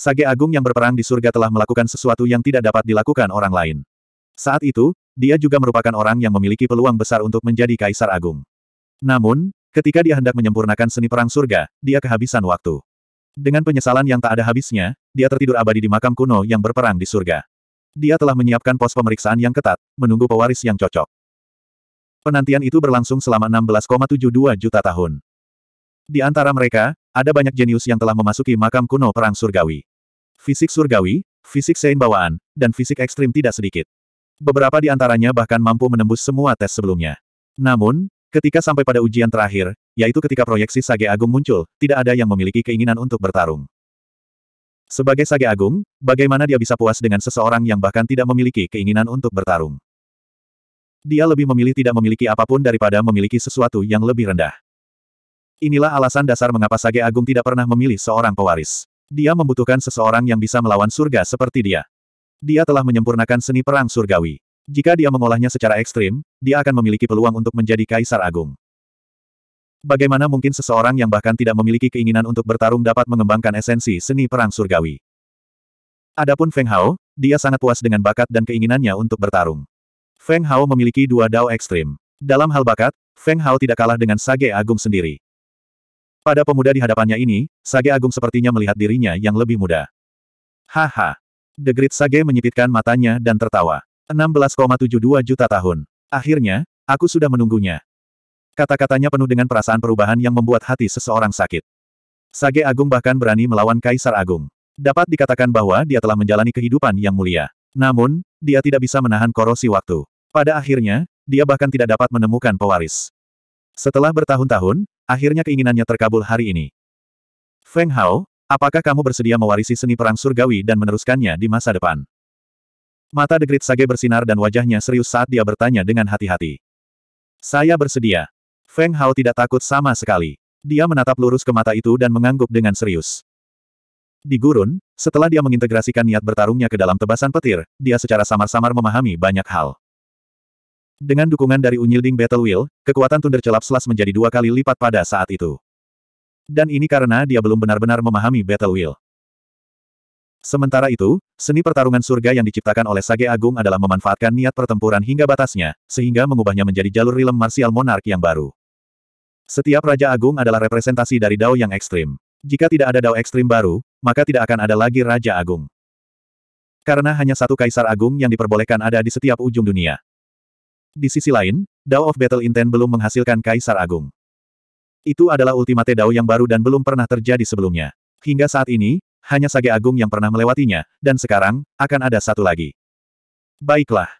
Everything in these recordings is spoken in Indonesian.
Sage Agung yang berperang di surga telah melakukan sesuatu yang tidak dapat dilakukan orang lain. Saat itu, dia juga merupakan orang yang memiliki peluang besar untuk menjadi Kaisar Agung. Namun, ketika dia hendak menyempurnakan seni perang surga, dia kehabisan waktu. Dengan penyesalan yang tak ada habisnya, dia tertidur abadi di makam kuno yang berperang di surga. Dia telah menyiapkan pos pemeriksaan yang ketat, menunggu pewaris yang cocok. Penantian itu berlangsung selama 16,72 juta tahun. Di antara mereka, ada banyak jenius yang telah memasuki makam kuno perang surgawi fisik surgawi, fisik sein bawaan, dan fisik ekstrim tidak sedikit. Beberapa di antaranya bahkan mampu menembus semua tes sebelumnya. Namun, ketika sampai pada ujian terakhir, yaitu ketika proyeksi Sage Agung muncul, tidak ada yang memiliki keinginan untuk bertarung. Sebagai Sage Agung, bagaimana dia bisa puas dengan seseorang yang bahkan tidak memiliki keinginan untuk bertarung? Dia lebih memilih tidak memiliki apapun daripada memiliki sesuatu yang lebih rendah. Inilah alasan dasar mengapa Sage Agung tidak pernah memilih seorang pewaris. Dia membutuhkan seseorang yang bisa melawan surga seperti dia. Dia telah menyempurnakan seni perang surgawi. Jika dia mengolahnya secara ekstrim, dia akan memiliki peluang untuk menjadi kaisar agung. Bagaimana mungkin seseorang yang bahkan tidak memiliki keinginan untuk bertarung dapat mengembangkan esensi seni perang surgawi? Adapun Feng Hao, dia sangat puas dengan bakat dan keinginannya untuk bertarung. Feng Hao memiliki dua dao ekstrim. Dalam hal bakat, Feng Hao tidak kalah dengan Sage Agung sendiri. Pada pemuda di hadapannya ini, Sage Agung sepertinya melihat dirinya yang lebih muda. Haha. The Great Sage menyipitkan matanya dan tertawa. 16,72 juta tahun. Akhirnya, aku sudah menunggunya. Kata-katanya penuh dengan perasaan perubahan yang membuat hati seseorang sakit. Sage Agung bahkan berani melawan Kaisar Agung. Dapat dikatakan bahwa dia telah menjalani kehidupan yang mulia. Namun, dia tidak bisa menahan korosi waktu. Pada akhirnya, dia bahkan tidak dapat menemukan pewaris. Setelah bertahun-tahun, akhirnya keinginannya terkabul hari ini. Feng Hao, apakah kamu bersedia mewarisi seni perang surgawi dan meneruskannya di masa depan? Mata The Great Sage bersinar dan wajahnya serius saat dia bertanya dengan hati-hati. Saya bersedia. Feng Hao tidak takut sama sekali. Dia menatap lurus ke mata itu dan mengangguk dengan serius. Di gurun, setelah dia mengintegrasikan niat bertarungnya ke dalam tebasan petir, dia secara samar-samar memahami banyak hal. Dengan dukungan dari Unyielding Battle Wheel, kekuatan Thunder Celap Slash menjadi dua kali lipat pada saat itu. Dan ini karena dia belum benar-benar memahami Battle Wheel. Sementara itu, seni pertarungan surga yang diciptakan oleh Sage Agung adalah memanfaatkan niat pertempuran hingga batasnya, sehingga mengubahnya menjadi jalur rilem martial monark yang baru. Setiap Raja Agung adalah representasi dari Dao yang ekstrim. Jika tidak ada Dao ekstrim baru, maka tidak akan ada lagi Raja Agung. Karena hanya satu Kaisar Agung yang diperbolehkan ada di setiap ujung dunia. Di sisi lain, Dao of Battle Intent belum menghasilkan Kaisar Agung. Itu adalah ultimate Dao yang baru dan belum pernah terjadi sebelumnya. Hingga saat ini, hanya Sage Agung yang pernah melewatinya, dan sekarang, akan ada satu lagi. Baiklah.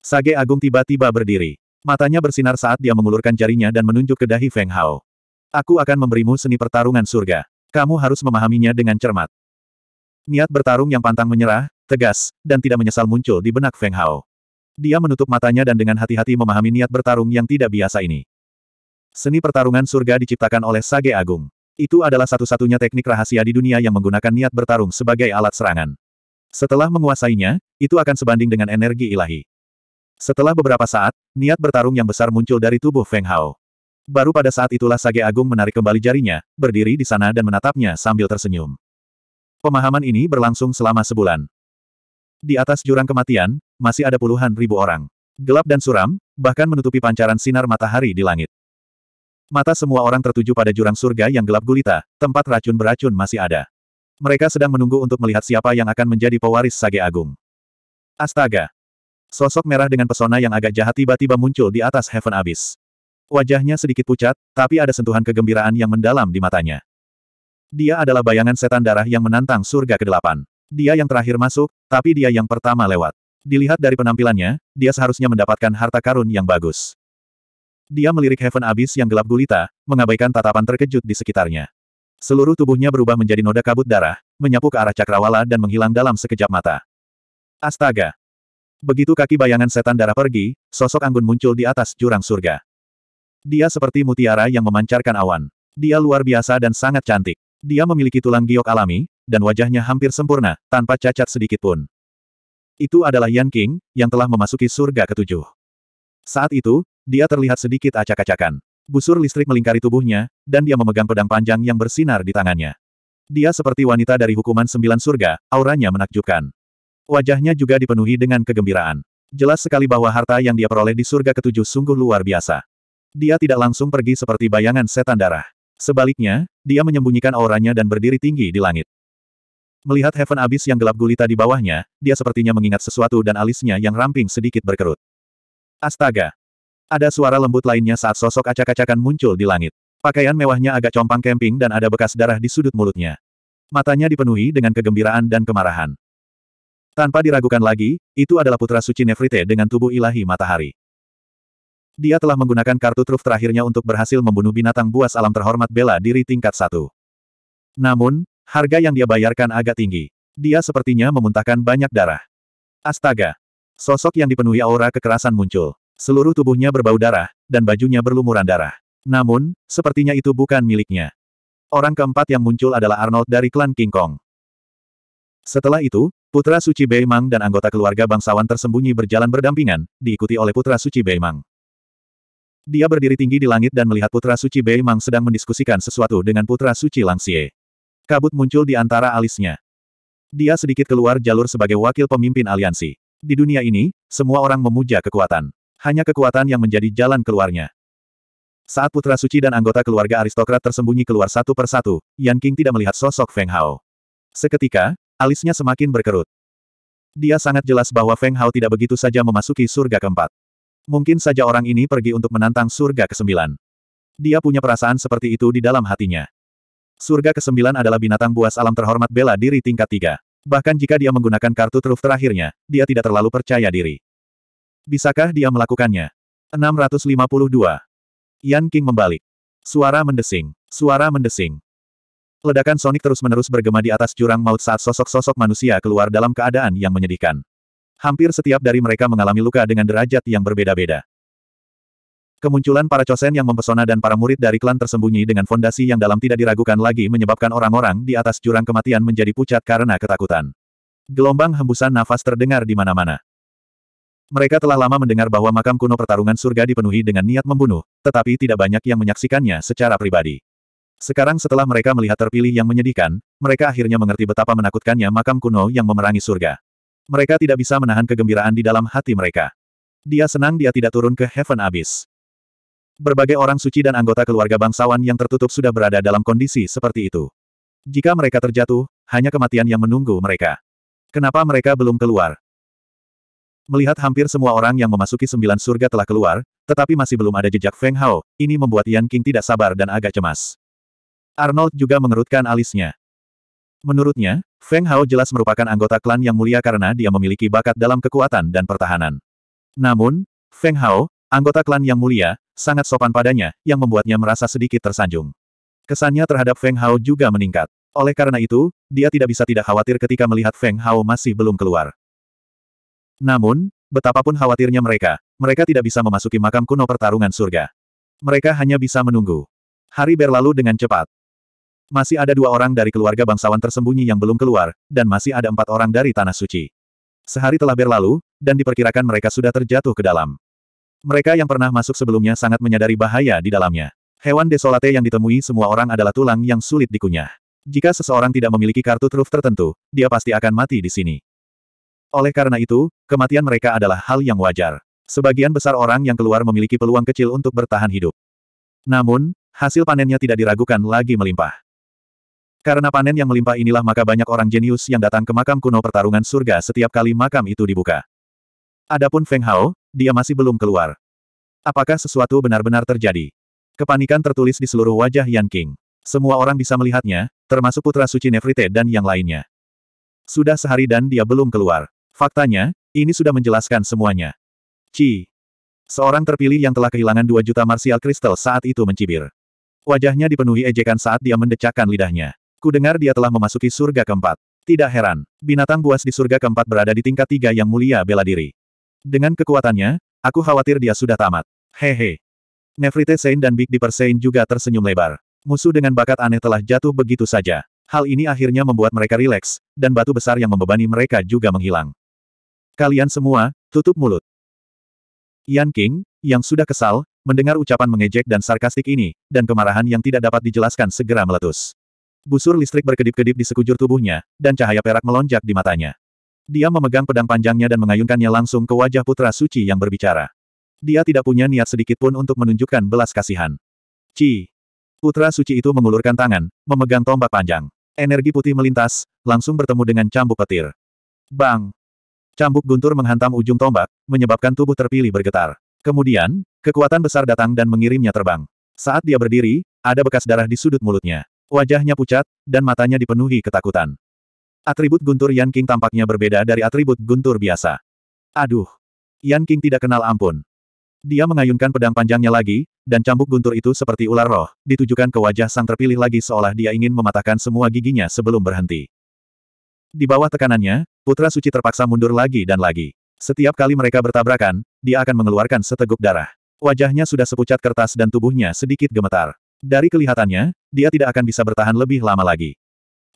Sage Agung tiba-tiba berdiri. Matanya bersinar saat dia mengulurkan jarinya dan menunjuk ke dahi Feng Hao. Aku akan memberimu seni pertarungan surga. Kamu harus memahaminya dengan cermat. Niat bertarung yang pantang menyerah, tegas, dan tidak menyesal muncul di benak Feng Hao. Dia menutup matanya dan dengan hati-hati memahami niat bertarung yang tidak biasa ini. Seni pertarungan surga diciptakan oleh Sage Agung. Itu adalah satu-satunya teknik rahasia di dunia yang menggunakan niat bertarung sebagai alat serangan. Setelah menguasainya, itu akan sebanding dengan energi ilahi. Setelah beberapa saat, niat bertarung yang besar muncul dari tubuh Feng Hao. Baru pada saat itulah Sage Agung menarik kembali jarinya, berdiri di sana dan menatapnya sambil tersenyum. Pemahaman ini berlangsung selama sebulan. Di atas jurang kematian, masih ada puluhan ribu orang. Gelap dan suram, bahkan menutupi pancaran sinar matahari di langit. Mata semua orang tertuju pada jurang surga yang gelap gulita, tempat racun beracun masih ada. Mereka sedang menunggu untuk melihat siapa yang akan menjadi pewaris Sage Agung. Astaga! Sosok merah dengan pesona yang agak jahat tiba-tiba muncul di atas Heaven Abyss. Wajahnya sedikit pucat, tapi ada sentuhan kegembiraan yang mendalam di matanya. Dia adalah bayangan setan darah yang menantang surga kedelapan. Dia yang terakhir masuk, tapi dia yang pertama lewat. Dilihat dari penampilannya, dia seharusnya mendapatkan harta karun yang bagus. Dia melirik Heaven Abyss yang gelap gulita, mengabaikan tatapan terkejut di sekitarnya. Seluruh tubuhnya berubah menjadi noda kabut darah, menyapu ke arah cakrawala dan menghilang dalam sekejap mata. Astaga! Begitu kaki bayangan setan darah pergi, sosok Anggun muncul di atas jurang surga. Dia seperti mutiara yang memancarkan awan. Dia luar biasa dan sangat cantik. Dia memiliki tulang giok alami, dan wajahnya hampir sempurna, tanpa cacat sedikit pun. Itu adalah Yan King, yang telah memasuki surga ketujuh. Saat itu, dia terlihat sedikit acak-acakan. Busur listrik melingkari tubuhnya, dan dia memegang pedang panjang yang bersinar di tangannya. Dia seperti wanita dari hukuman sembilan surga, auranya menakjubkan. Wajahnya juga dipenuhi dengan kegembiraan. Jelas sekali bahwa harta yang dia peroleh di surga ketujuh sungguh luar biasa. Dia tidak langsung pergi seperti bayangan setan darah. Sebaliknya, dia menyembunyikan auranya dan berdiri tinggi di langit. Melihat Heaven Abyss yang gelap gulita di bawahnya, dia sepertinya mengingat sesuatu dan alisnya yang ramping sedikit berkerut. Astaga! Ada suara lembut lainnya saat sosok acak-acakan muncul di langit. Pakaian mewahnya agak compang camping dan ada bekas darah di sudut mulutnya. Matanya dipenuhi dengan kegembiraan dan kemarahan. Tanpa diragukan lagi, itu adalah putra suci Nefrite dengan tubuh ilahi matahari. Dia telah menggunakan kartu truf terakhirnya untuk berhasil membunuh binatang buas alam terhormat bela diri tingkat satu. Namun, Harga yang dia bayarkan agak tinggi. Dia sepertinya memuntahkan banyak darah. Astaga! Sosok yang dipenuhi aura kekerasan muncul. Seluruh tubuhnya berbau darah, dan bajunya berlumuran darah. Namun, sepertinya itu bukan miliknya. Orang keempat yang muncul adalah Arnold dari klan King Kong. Setelah itu, Putra Suci Beimang dan anggota keluarga bangsawan tersembunyi berjalan berdampingan, diikuti oleh Putra Suci Beimang. Dia berdiri tinggi di langit dan melihat Putra Suci Beimang sedang mendiskusikan sesuatu dengan Putra Suci Langsie. Kabut muncul di antara alisnya. Dia sedikit keluar jalur sebagai wakil pemimpin aliansi. Di dunia ini, semua orang memuja kekuatan. Hanya kekuatan yang menjadi jalan keluarnya. Saat putra suci dan anggota keluarga aristokrat tersembunyi keluar satu persatu, Yan King tidak melihat sosok Feng Hao. Seketika, alisnya semakin berkerut. Dia sangat jelas bahwa Feng Hao tidak begitu saja memasuki surga keempat. Mungkin saja orang ini pergi untuk menantang surga ke-9. Dia punya perasaan seperti itu di dalam hatinya. Surga kesembilan adalah binatang buas alam terhormat bela diri tingkat tiga. Bahkan jika dia menggunakan kartu truf terakhirnya, dia tidak terlalu percaya diri. Bisakah dia melakukannya? 652. Yan King membalik. Suara mendesing. Suara mendesing. Ledakan sonik terus-menerus bergema di atas jurang maut saat sosok-sosok manusia keluar dalam keadaan yang menyedihkan. Hampir setiap dari mereka mengalami luka dengan derajat yang berbeda-beda. Kemunculan para Chosen yang mempesona dan para murid dari klan tersembunyi dengan fondasi yang dalam tidak diragukan lagi menyebabkan orang-orang di atas jurang kematian menjadi pucat karena ketakutan. Gelombang hembusan nafas terdengar di mana-mana. Mereka telah lama mendengar bahwa makam kuno pertarungan surga dipenuhi dengan niat membunuh, tetapi tidak banyak yang menyaksikannya secara pribadi. Sekarang setelah mereka melihat terpilih yang menyedihkan, mereka akhirnya mengerti betapa menakutkannya makam kuno yang memerangi surga. Mereka tidak bisa menahan kegembiraan di dalam hati mereka. Dia senang dia tidak turun ke Heaven Abyss berbagai orang suci dan anggota keluarga bangsawan yang tertutup sudah berada dalam kondisi seperti itu. Jika mereka terjatuh, hanya kematian yang menunggu mereka. Kenapa mereka belum keluar? Melihat hampir semua orang yang memasuki sembilan surga telah keluar, tetapi masih belum ada jejak Feng Hao, ini membuat Yan King tidak sabar dan agak cemas. Arnold juga mengerutkan alisnya. Menurutnya, Feng Hao jelas merupakan anggota klan yang mulia karena dia memiliki bakat dalam kekuatan dan pertahanan. Namun, Feng Hao, anggota klan yang mulia, sangat sopan padanya, yang membuatnya merasa sedikit tersanjung. Kesannya terhadap Feng Hao juga meningkat. Oleh karena itu, dia tidak bisa tidak khawatir ketika melihat Feng Hao masih belum keluar. Namun, betapapun khawatirnya mereka, mereka tidak bisa memasuki makam kuno pertarungan surga. Mereka hanya bisa menunggu. Hari berlalu dengan cepat. Masih ada dua orang dari keluarga bangsawan tersembunyi yang belum keluar, dan masih ada empat orang dari Tanah Suci. Sehari telah berlalu, dan diperkirakan mereka sudah terjatuh ke dalam. Mereka yang pernah masuk sebelumnya sangat menyadari bahaya di dalamnya. Hewan desolate yang ditemui semua orang adalah tulang yang sulit dikunyah. Jika seseorang tidak memiliki kartu truf tertentu, dia pasti akan mati di sini. Oleh karena itu, kematian mereka adalah hal yang wajar. Sebagian besar orang yang keluar memiliki peluang kecil untuk bertahan hidup. Namun, hasil panennya tidak diragukan lagi melimpah. Karena panen yang melimpah inilah maka banyak orang jenius yang datang ke makam kuno pertarungan surga setiap kali makam itu dibuka. Adapun Feng Hao, dia masih belum keluar. Apakah sesuatu benar-benar terjadi? Kepanikan tertulis di seluruh wajah Yan King. Semua orang bisa melihatnya, termasuk putra suci Nefrite dan yang lainnya. Sudah sehari dan dia belum keluar. Faktanya, ini sudah menjelaskan semuanya. Ci. Seorang terpilih yang telah kehilangan dua juta martial kristal saat itu mencibir. Wajahnya dipenuhi ejekan saat dia mendecakkan lidahnya. Ku dengar dia telah memasuki surga keempat. Tidak heran, binatang buas di surga keempat berada di tingkat tiga yang mulia bela diri. Dengan kekuatannya, aku khawatir dia sudah tamat. Hehe. Nefrite Sein dan Big Dipper Sein juga tersenyum lebar. Musuh dengan bakat aneh telah jatuh begitu saja. Hal ini akhirnya membuat mereka rileks, dan batu besar yang membebani mereka juga menghilang. Kalian semua, tutup mulut. Yan King, yang sudah kesal, mendengar ucapan mengejek dan sarkastik ini, dan kemarahan yang tidak dapat dijelaskan segera meletus. Busur listrik berkedip-kedip di sekujur tubuhnya, dan cahaya perak melonjak di matanya. Dia memegang pedang panjangnya dan mengayunkannya langsung ke wajah putra suci yang berbicara. Dia tidak punya niat sedikit pun untuk menunjukkan belas kasihan. Ci. Putra suci itu mengulurkan tangan, memegang tombak panjang. Energi putih melintas, langsung bertemu dengan cambuk petir. Bang! Cambuk guntur menghantam ujung tombak, menyebabkan tubuh terpilih bergetar. Kemudian, kekuatan besar datang dan mengirimnya terbang. Saat dia berdiri, ada bekas darah di sudut mulutnya. Wajahnya pucat, dan matanya dipenuhi ketakutan. Atribut guntur Yan King tampaknya berbeda dari atribut guntur biasa. Aduh! Yan King tidak kenal ampun. Dia mengayunkan pedang panjangnya lagi, dan cambuk guntur itu seperti ular roh, ditujukan ke wajah sang terpilih lagi seolah dia ingin mematahkan semua giginya sebelum berhenti. Di bawah tekanannya, Putra Suci terpaksa mundur lagi dan lagi. Setiap kali mereka bertabrakan, dia akan mengeluarkan seteguk darah. Wajahnya sudah sepucat kertas dan tubuhnya sedikit gemetar. Dari kelihatannya, dia tidak akan bisa bertahan lebih lama lagi.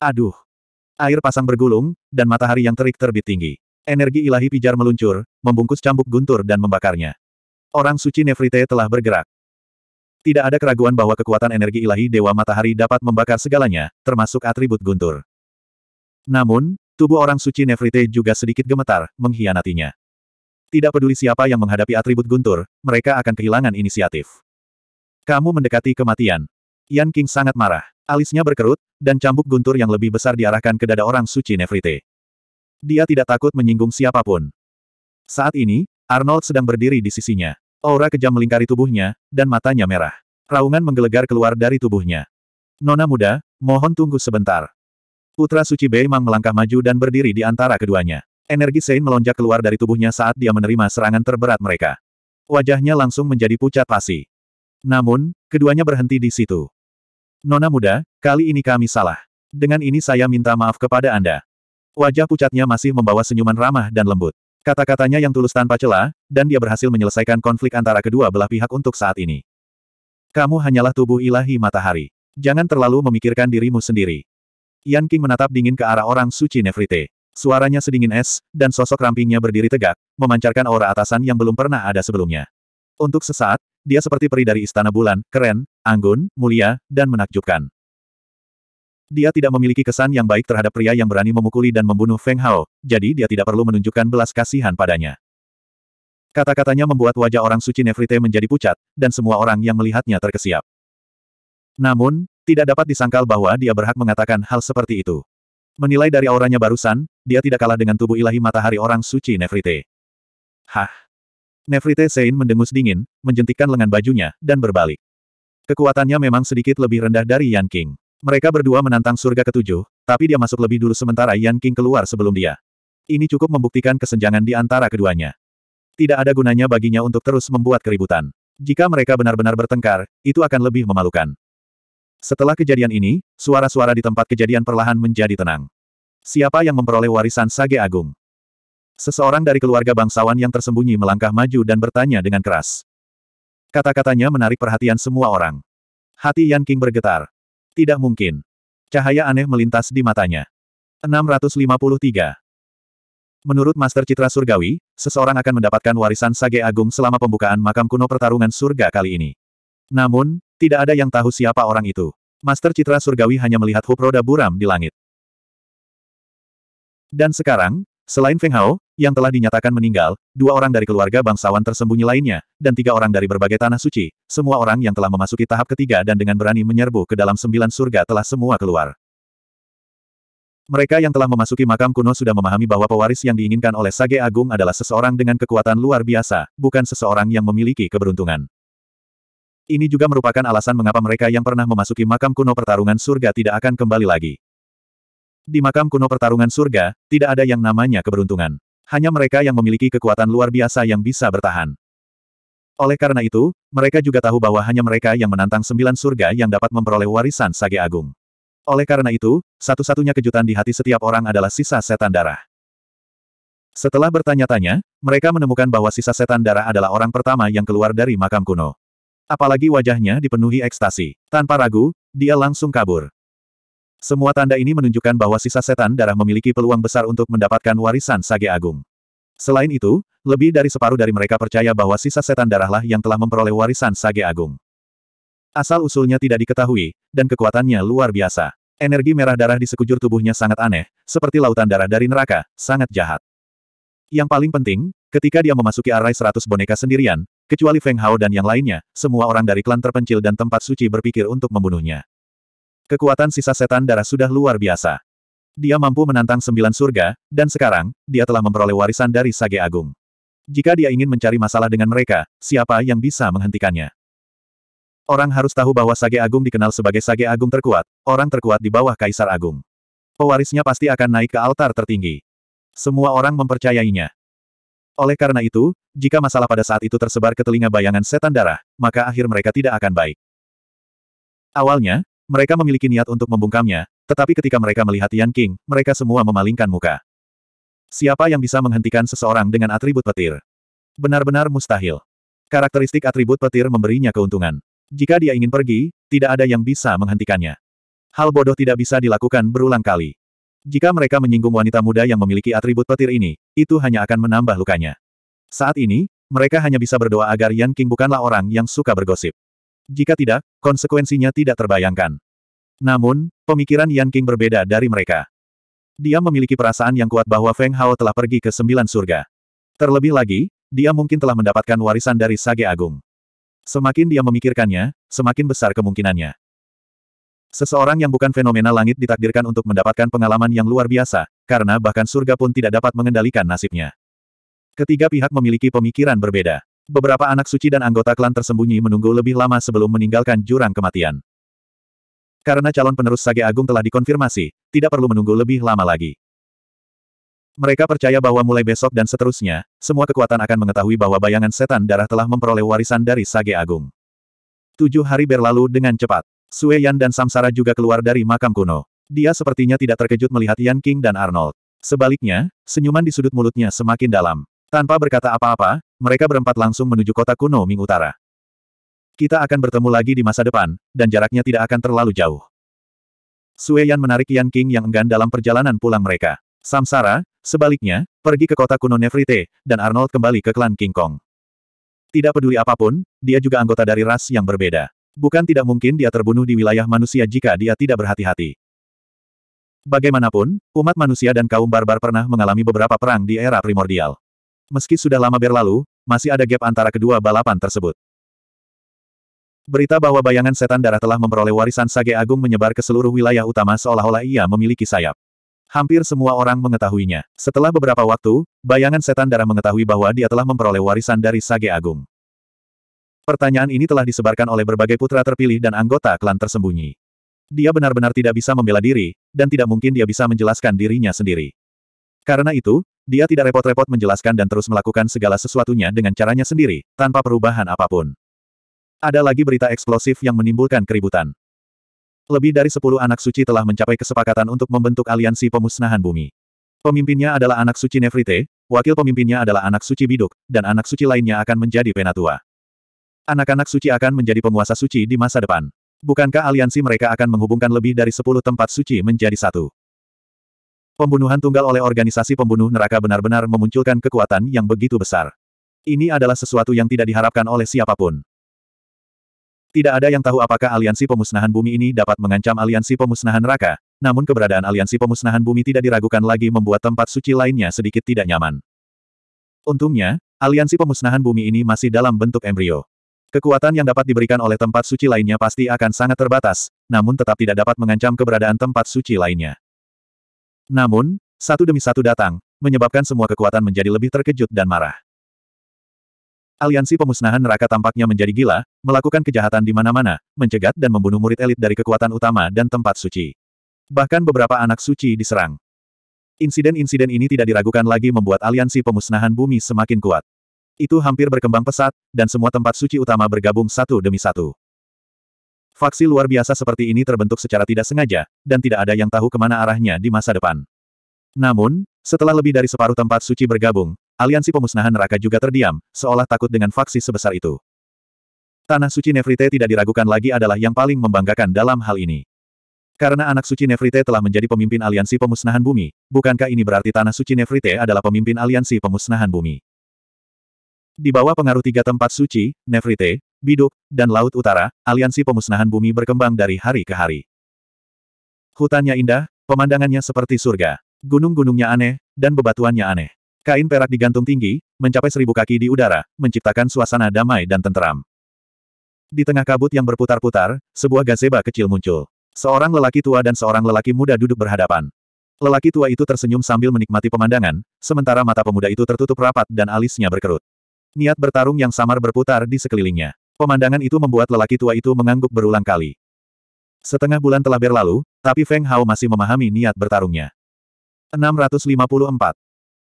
Aduh! Air pasang bergulung, dan matahari yang terik terbit tinggi. Energi ilahi pijar meluncur, membungkus cambuk guntur dan membakarnya. Orang suci Nefrite telah bergerak. Tidak ada keraguan bahwa kekuatan energi ilahi Dewa Matahari dapat membakar segalanya, termasuk atribut guntur. Namun, tubuh orang suci Nefrite juga sedikit gemetar, mengkhianatinya. Tidak peduli siapa yang menghadapi atribut guntur, mereka akan kehilangan inisiatif. Kamu mendekati kematian. Yan King sangat marah. Alisnya berkerut, dan cambuk guntur yang lebih besar diarahkan ke dada orang suci Nefrite. Dia tidak takut menyinggung siapapun. Saat ini, Arnold sedang berdiri di sisinya. Aura kejam melingkari tubuhnya, dan matanya merah. Raungan menggelegar keluar dari tubuhnya. Nona muda, mohon tunggu sebentar. Putra Suci Beimang melangkah maju dan berdiri di antara keduanya. Energi Sein melonjak keluar dari tubuhnya saat dia menerima serangan terberat mereka. Wajahnya langsung menjadi pucat pasi. Namun, keduanya berhenti di situ. Nona muda, kali ini kami salah. Dengan ini saya minta maaf kepada Anda. Wajah pucatnya masih membawa senyuman ramah dan lembut. Kata-katanya yang tulus tanpa celah, dan dia berhasil menyelesaikan konflik antara kedua belah pihak untuk saat ini. Kamu hanyalah tubuh ilahi matahari. Jangan terlalu memikirkan dirimu sendiri. Yan King menatap dingin ke arah orang suci Nefrite. Suaranya sedingin es, dan sosok rampingnya berdiri tegak, memancarkan aura atasan yang belum pernah ada sebelumnya. Untuk sesaat, dia seperti peri dari istana bulan, keren, anggun, mulia, dan menakjubkan. Dia tidak memiliki kesan yang baik terhadap pria yang berani memukuli dan membunuh Feng Hao, jadi dia tidak perlu menunjukkan belas kasihan padanya. Kata-katanya membuat wajah orang suci Nefrite menjadi pucat, dan semua orang yang melihatnya terkesiap. Namun, tidak dapat disangkal bahwa dia berhak mengatakan hal seperti itu. Menilai dari auranya barusan, dia tidak kalah dengan tubuh ilahi matahari orang suci Nefrite. Hah? Nefrite Sein mendengus dingin, menjentikkan lengan bajunya, dan berbalik. Kekuatannya memang sedikit lebih rendah dari Yan King. Mereka berdua menantang surga ketujuh, tapi dia masuk lebih dulu sementara Yan King keluar sebelum dia. Ini cukup membuktikan kesenjangan di antara keduanya. Tidak ada gunanya baginya untuk terus membuat keributan. Jika mereka benar-benar bertengkar, itu akan lebih memalukan. Setelah kejadian ini, suara-suara di tempat kejadian perlahan menjadi tenang. Siapa yang memperoleh warisan Sage Agung? Seseorang dari keluarga bangsawan yang tersembunyi melangkah maju dan bertanya dengan keras. Kata-katanya menarik perhatian semua orang. Hati Yan King bergetar. Tidak mungkin. Cahaya aneh melintas di matanya. 653. Menurut Master Citra Surgawi, seseorang akan mendapatkan warisan Sage Agung selama pembukaan makam kuno pertarungan surga kali ini. Namun, tidak ada yang tahu siapa orang itu. Master Citra Surgawi hanya melihat hub roda buram di langit. Dan sekarang, Selain Feng Hao, yang telah dinyatakan meninggal, dua orang dari keluarga bangsawan tersembunyi lainnya, dan tiga orang dari berbagai tanah suci, semua orang yang telah memasuki tahap ketiga dan dengan berani menyerbu ke dalam sembilan surga telah semua keluar. Mereka yang telah memasuki makam kuno sudah memahami bahwa pewaris yang diinginkan oleh Sage Agung adalah seseorang dengan kekuatan luar biasa, bukan seseorang yang memiliki keberuntungan. Ini juga merupakan alasan mengapa mereka yang pernah memasuki makam kuno pertarungan surga tidak akan kembali lagi. Di makam kuno pertarungan surga, tidak ada yang namanya keberuntungan hanya mereka yang memiliki kekuatan luar biasa yang bisa bertahan. Oleh karena itu, mereka juga tahu bahwa hanya mereka yang menantang sembilan surga yang dapat memperoleh warisan Sage Agung. Oleh karena itu, satu-satunya kejutan di hati setiap orang adalah sisa setan darah. Setelah bertanya-tanya, mereka menemukan bahwa sisa setan darah adalah orang pertama yang keluar dari makam kuno. Apalagi wajahnya dipenuhi ekstasi. Tanpa ragu, dia langsung kabur. Semua tanda ini menunjukkan bahwa sisa setan darah memiliki peluang besar untuk mendapatkan warisan Sage Agung. Selain itu, lebih dari separuh dari mereka percaya bahwa sisa setan darahlah yang telah memperoleh warisan Sage Agung. Asal-usulnya tidak diketahui, dan kekuatannya luar biasa. Energi merah darah di sekujur tubuhnya sangat aneh, seperti lautan darah dari neraka, sangat jahat. Yang paling penting, ketika dia memasuki arai seratus boneka sendirian, kecuali Feng Hao dan yang lainnya, semua orang dari klan terpencil dan tempat suci berpikir untuk membunuhnya. Kekuatan sisa setan darah sudah luar biasa. Dia mampu menantang sembilan surga, dan sekarang, dia telah memperoleh warisan dari Sage Agung. Jika dia ingin mencari masalah dengan mereka, siapa yang bisa menghentikannya? Orang harus tahu bahwa Sage Agung dikenal sebagai Sage Agung terkuat, orang terkuat di bawah Kaisar Agung. Pewarisnya pasti akan naik ke altar tertinggi. Semua orang mempercayainya. Oleh karena itu, jika masalah pada saat itu tersebar ke telinga bayangan setan darah, maka akhir mereka tidak akan baik. Awalnya, mereka memiliki niat untuk membungkamnya, tetapi ketika mereka melihat Yan King, mereka semua memalingkan muka. Siapa yang bisa menghentikan seseorang dengan atribut petir? Benar-benar mustahil. Karakteristik atribut petir memberinya keuntungan. Jika dia ingin pergi, tidak ada yang bisa menghentikannya. Hal bodoh tidak bisa dilakukan berulang kali. Jika mereka menyinggung wanita muda yang memiliki atribut petir ini, itu hanya akan menambah lukanya. Saat ini, mereka hanya bisa berdoa agar Yan King bukanlah orang yang suka bergosip. Jika tidak, konsekuensinya tidak terbayangkan. Namun, pemikiran Yan King berbeda dari mereka. Dia memiliki perasaan yang kuat bahwa Feng Hao telah pergi ke sembilan surga. Terlebih lagi, dia mungkin telah mendapatkan warisan dari Sage Agung. Semakin dia memikirkannya, semakin besar kemungkinannya. Seseorang yang bukan fenomena langit ditakdirkan untuk mendapatkan pengalaman yang luar biasa, karena bahkan surga pun tidak dapat mengendalikan nasibnya. Ketiga pihak memiliki pemikiran berbeda. Beberapa anak suci dan anggota klan tersembunyi menunggu lebih lama sebelum meninggalkan jurang kematian. Karena calon penerus Sage Agung telah dikonfirmasi, tidak perlu menunggu lebih lama lagi. Mereka percaya bahwa mulai besok dan seterusnya, semua kekuatan akan mengetahui bahwa bayangan setan darah telah memperoleh warisan dari Sage Agung. Tujuh hari berlalu dengan cepat. Sue Yan dan Samsara juga keluar dari makam kuno. Dia sepertinya tidak terkejut melihat Yan King dan Arnold. Sebaliknya, senyuman di sudut mulutnya semakin dalam. Tanpa berkata apa-apa, mereka berempat langsung menuju kota kuno Ming Utara. Kita akan bertemu lagi di masa depan, dan jaraknya tidak akan terlalu jauh. Sue Yan menarik Yan King yang enggan dalam perjalanan pulang mereka. Samsara, sebaliknya, pergi ke kota kuno Nevrite, dan Arnold kembali ke klan King Kong. Tidak peduli apapun, dia juga anggota dari ras yang berbeda. Bukan tidak mungkin dia terbunuh di wilayah manusia jika dia tidak berhati-hati. Bagaimanapun, umat manusia dan kaum barbar pernah mengalami beberapa perang di era primordial. Meski sudah lama berlalu, masih ada gap antara kedua balapan tersebut. Berita bahwa bayangan setan darah telah memperoleh warisan Sage Agung menyebar ke seluruh wilayah utama seolah-olah ia memiliki sayap. Hampir semua orang mengetahuinya. Setelah beberapa waktu, bayangan setan darah mengetahui bahwa dia telah memperoleh warisan dari Sage Agung. Pertanyaan ini telah disebarkan oleh berbagai putra terpilih dan anggota klan tersembunyi. Dia benar-benar tidak bisa membela diri, dan tidak mungkin dia bisa menjelaskan dirinya sendiri. Karena itu, dia tidak repot-repot menjelaskan dan terus melakukan segala sesuatunya dengan caranya sendiri, tanpa perubahan apapun. Ada lagi berita eksplosif yang menimbulkan keributan. Lebih dari sepuluh anak suci telah mencapai kesepakatan untuk membentuk aliansi pemusnahan bumi. Pemimpinnya adalah anak suci Nefrite, wakil pemimpinnya adalah anak suci Biduk, dan anak suci lainnya akan menjadi penatua. Anak-anak suci akan menjadi penguasa suci di masa depan. Bukankah aliansi mereka akan menghubungkan lebih dari sepuluh tempat suci menjadi satu? Pembunuhan tunggal oleh organisasi pembunuh neraka benar-benar memunculkan kekuatan yang begitu besar. Ini adalah sesuatu yang tidak diharapkan oleh siapapun. Tidak ada yang tahu apakah aliansi pemusnahan bumi ini dapat mengancam aliansi pemusnahan neraka, namun keberadaan aliansi pemusnahan bumi tidak diragukan lagi membuat tempat suci lainnya sedikit tidak nyaman. Untungnya, aliansi pemusnahan bumi ini masih dalam bentuk embrio. Kekuatan yang dapat diberikan oleh tempat suci lainnya pasti akan sangat terbatas, namun tetap tidak dapat mengancam keberadaan tempat suci lainnya. Namun, satu demi satu datang, menyebabkan semua kekuatan menjadi lebih terkejut dan marah. Aliansi pemusnahan neraka tampaknya menjadi gila, melakukan kejahatan di mana-mana, mencegat dan membunuh murid elit dari kekuatan utama dan tempat suci. Bahkan beberapa anak suci diserang. Insiden-insiden ini tidak diragukan lagi membuat aliansi pemusnahan bumi semakin kuat. Itu hampir berkembang pesat, dan semua tempat suci utama bergabung satu demi satu. Faksi luar biasa seperti ini terbentuk secara tidak sengaja, dan tidak ada yang tahu kemana arahnya di masa depan. Namun, setelah lebih dari separuh tempat suci bergabung, aliansi pemusnahan neraka juga terdiam, seolah takut dengan faksi sebesar itu. Tanah suci Nefrite tidak diragukan lagi adalah yang paling membanggakan dalam hal ini. Karena anak suci Nefrite telah menjadi pemimpin aliansi pemusnahan bumi, bukankah ini berarti tanah suci Nefrite adalah pemimpin aliansi pemusnahan bumi? Di bawah pengaruh tiga tempat suci, Nefrite, Biduk, dan Laut Utara, aliansi pemusnahan bumi berkembang dari hari ke hari. Hutannya indah, pemandangannya seperti surga. Gunung-gunungnya aneh, dan bebatuannya aneh. Kain perak digantung tinggi, mencapai seribu kaki di udara, menciptakan suasana damai dan tenteram. Di tengah kabut yang berputar-putar, sebuah gazeba kecil muncul. Seorang lelaki tua dan seorang lelaki muda duduk berhadapan. Lelaki tua itu tersenyum sambil menikmati pemandangan, sementara mata pemuda itu tertutup rapat dan alisnya berkerut. Niat bertarung yang samar berputar di sekelilingnya. Pemandangan itu membuat lelaki tua itu mengangguk berulang kali. Setengah bulan telah berlalu, tapi Feng Hao masih memahami niat bertarungnya. 654.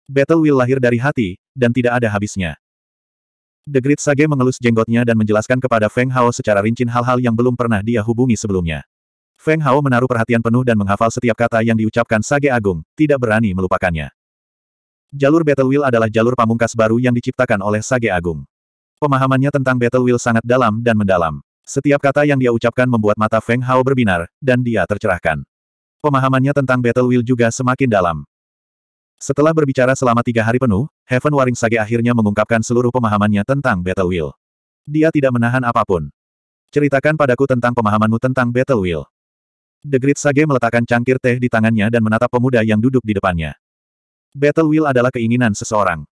Battle Will lahir dari hati, dan tidak ada habisnya. The Great Sage mengelus jenggotnya dan menjelaskan kepada Feng Hao secara rinci hal-hal yang belum pernah dia hubungi sebelumnya. Feng Hao menaruh perhatian penuh dan menghafal setiap kata yang diucapkan Sage Agung, tidak berani melupakannya. Jalur Battle will adalah jalur pamungkas baru yang diciptakan oleh Sage Agung. Pemahamannya tentang Battle Will sangat dalam dan mendalam. Setiap kata yang dia ucapkan membuat mata Feng Hao berbinar, dan dia tercerahkan. Pemahamannya tentang Battle Will juga semakin dalam. Setelah berbicara selama tiga hari penuh, Heaven Waring Sage akhirnya mengungkapkan seluruh pemahamannya tentang Battle Will. Dia tidak menahan apapun. Ceritakan padaku tentang pemahamanmu tentang Battle Will. The Great Sage meletakkan cangkir teh di tangannya dan menatap pemuda yang duduk di depannya. Battle Will adalah keinginan seseorang.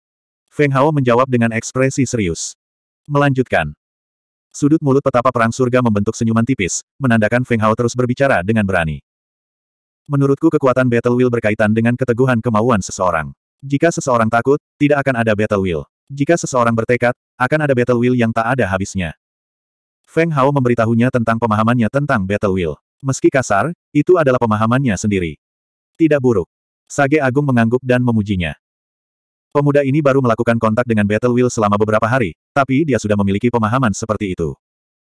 Feng Hao menjawab dengan ekspresi serius melanjutkan. Sudut mulut petapa perang surga membentuk senyuman tipis, menandakan Feng Hao terus berbicara dengan berani. Menurutku kekuatan Battle Will berkaitan dengan keteguhan kemauan seseorang. Jika seseorang takut, tidak akan ada Battle Will. Jika seseorang bertekad, akan ada Battle Will yang tak ada habisnya. Feng Hao memberitahunya tentang pemahamannya tentang Battle Will. Meski kasar, itu adalah pemahamannya sendiri. Tidak buruk. Sage Agung mengangguk dan memujinya. Pemuda ini baru melakukan kontak dengan Battle Will selama beberapa hari, tapi dia sudah memiliki pemahaman seperti itu.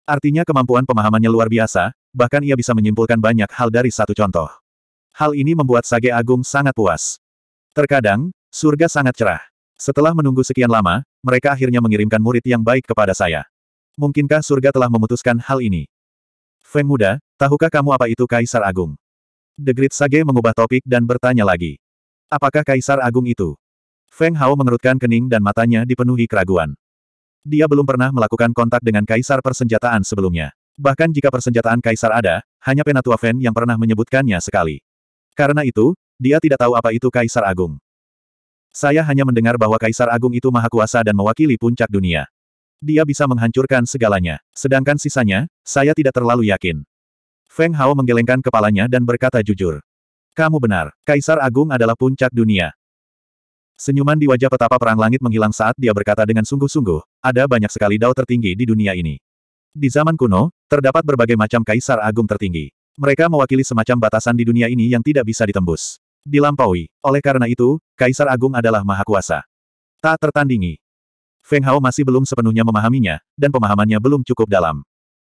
Artinya kemampuan pemahamannya luar biasa, bahkan ia bisa menyimpulkan banyak hal dari satu contoh. Hal ini membuat Sage Agung sangat puas. Terkadang, surga sangat cerah. Setelah menunggu sekian lama, mereka akhirnya mengirimkan murid yang baik kepada saya. Mungkinkah surga telah memutuskan hal ini? Feng Muda, tahukah kamu apa itu Kaisar Agung? The Great Sage mengubah topik dan bertanya lagi. Apakah Kaisar Agung itu? Feng Hao mengerutkan kening dan matanya dipenuhi keraguan. Dia belum pernah melakukan kontak dengan kaisar persenjataan sebelumnya. Bahkan jika persenjataan kaisar ada, hanya Penatua Feng yang pernah menyebutkannya sekali. Karena itu, dia tidak tahu apa itu kaisar agung. Saya hanya mendengar bahwa kaisar agung itu maha kuasa dan mewakili puncak dunia. Dia bisa menghancurkan segalanya. Sedangkan sisanya, saya tidak terlalu yakin. Feng Hao menggelengkan kepalanya dan berkata jujur. Kamu benar, Kaisar Agung adalah puncak dunia. Senyuman di wajah petapa perang langit menghilang saat dia berkata dengan sungguh-sungguh, ada banyak sekali dao tertinggi di dunia ini. Di zaman kuno, terdapat berbagai macam kaisar agung tertinggi. Mereka mewakili semacam batasan di dunia ini yang tidak bisa ditembus. Dilampaui. Oleh karena itu, kaisar agung adalah maha kuasa. Tak tertandingi. Feng Hao masih belum sepenuhnya memahaminya, dan pemahamannya belum cukup dalam.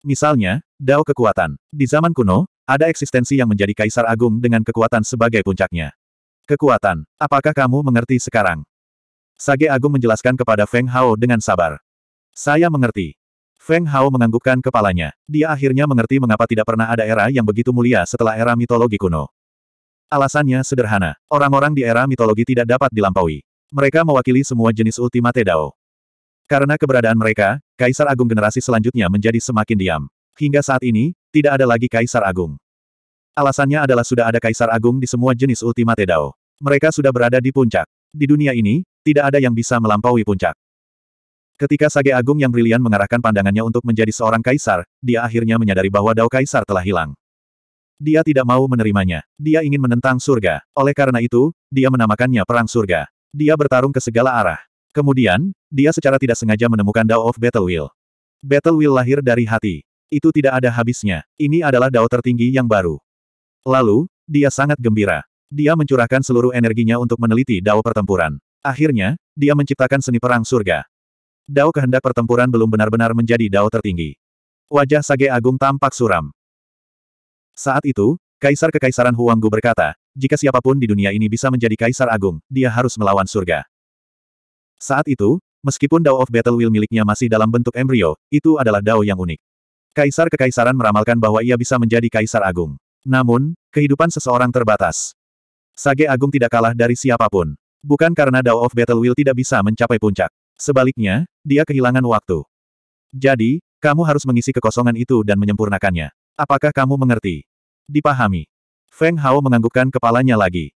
Misalnya, dao kekuatan. Di zaman kuno, ada eksistensi yang menjadi kaisar agung dengan kekuatan sebagai puncaknya. Kekuatan, apakah kamu mengerti sekarang? Sage Agung menjelaskan kepada Feng Hao dengan sabar. Saya mengerti. Feng Hao menganggukkan kepalanya. Dia akhirnya mengerti mengapa tidak pernah ada era yang begitu mulia setelah era mitologi kuno. Alasannya sederhana. Orang-orang di era mitologi tidak dapat dilampaui. Mereka mewakili semua jenis ultimate Dao. Karena keberadaan mereka, Kaisar Agung generasi selanjutnya menjadi semakin diam. Hingga saat ini, tidak ada lagi Kaisar Agung. Alasannya adalah sudah ada Kaisar Agung di semua jenis ultimate Dao. Mereka sudah berada di puncak. Di dunia ini, tidak ada yang bisa melampaui puncak. Ketika Sage Agung yang brilian mengarahkan pandangannya untuk menjadi seorang kaisar, dia akhirnya menyadari bahwa dao kaisar telah hilang. Dia tidak mau menerimanya. Dia ingin menentang surga. Oleh karena itu, dia menamakannya Perang Surga. Dia bertarung ke segala arah. Kemudian, dia secara tidak sengaja menemukan Dao of Battle Will. Battle Will lahir dari hati. Itu tidak ada habisnya. Ini adalah Dao tertinggi yang baru. Lalu, dia sangat gembira. Dia mencurahkan seluruh energinya untuk meneliti dao pertempuran. Akhirnya, dia menciptakan seni perang surga. Dao kehendak pertempuran belum benar-benar menjadi dao tertinggi. Wajah Sage Agung tampak suram. Saat itu, Kaisar Kekaisaran Huanggu berkata, jika siapapun di dunia ini bisa menjadi Kaisar Agung, dia harus melawan surga. Saat itu, meskipun Dao of Battle Will miliknya masih dalam bentuk embrio, itu adalah Dao yang unik. Kaisar Kekaisaran meramalkan bahwa ia bisa menjadi Kaisar Agung. Namun, kehidupan seseorang terbatas. Sage Agung tidak kalah dari siapapun. Bukan karena Dao of Battle Will tidak bisa mencapai puncak. Sebaliknya, dia kehilangan waktu. Jadi, kamu harus mengisi kekosongan itu dan menyempurnakannya. Apakah kamu mengerti? Dipahami. Feng Hao menganggukkan kepalanya lagi.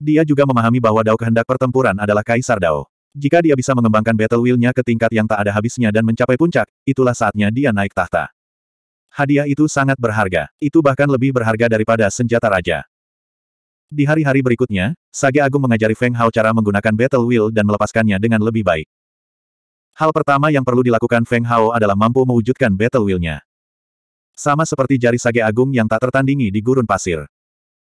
Dia juga memahami bahwa Dao kehendak pertempuran adalah Kaisar Dao. Jika dia bisa mengembangkan battle will nya ke tingkat yang tak ada habisnya dan mencapai puncak, itulah saatnya dia naik tahta. Hadiah itu sangat berharga. Itu bahkan lebih berharga daripada senjata raja. Di hari-hari berikutnya, Sage Agung mengajari Feng Hao cara menggunakan Battle Wheel dan melepaskannya dengan lebih baik. Hal pertama yang perlu dilakukan Feng Hao adalah mampu mewujudkan Battle Wheel-nya. Sama seperti jari Sage Agung yang tak tertandingi di gurun pasir.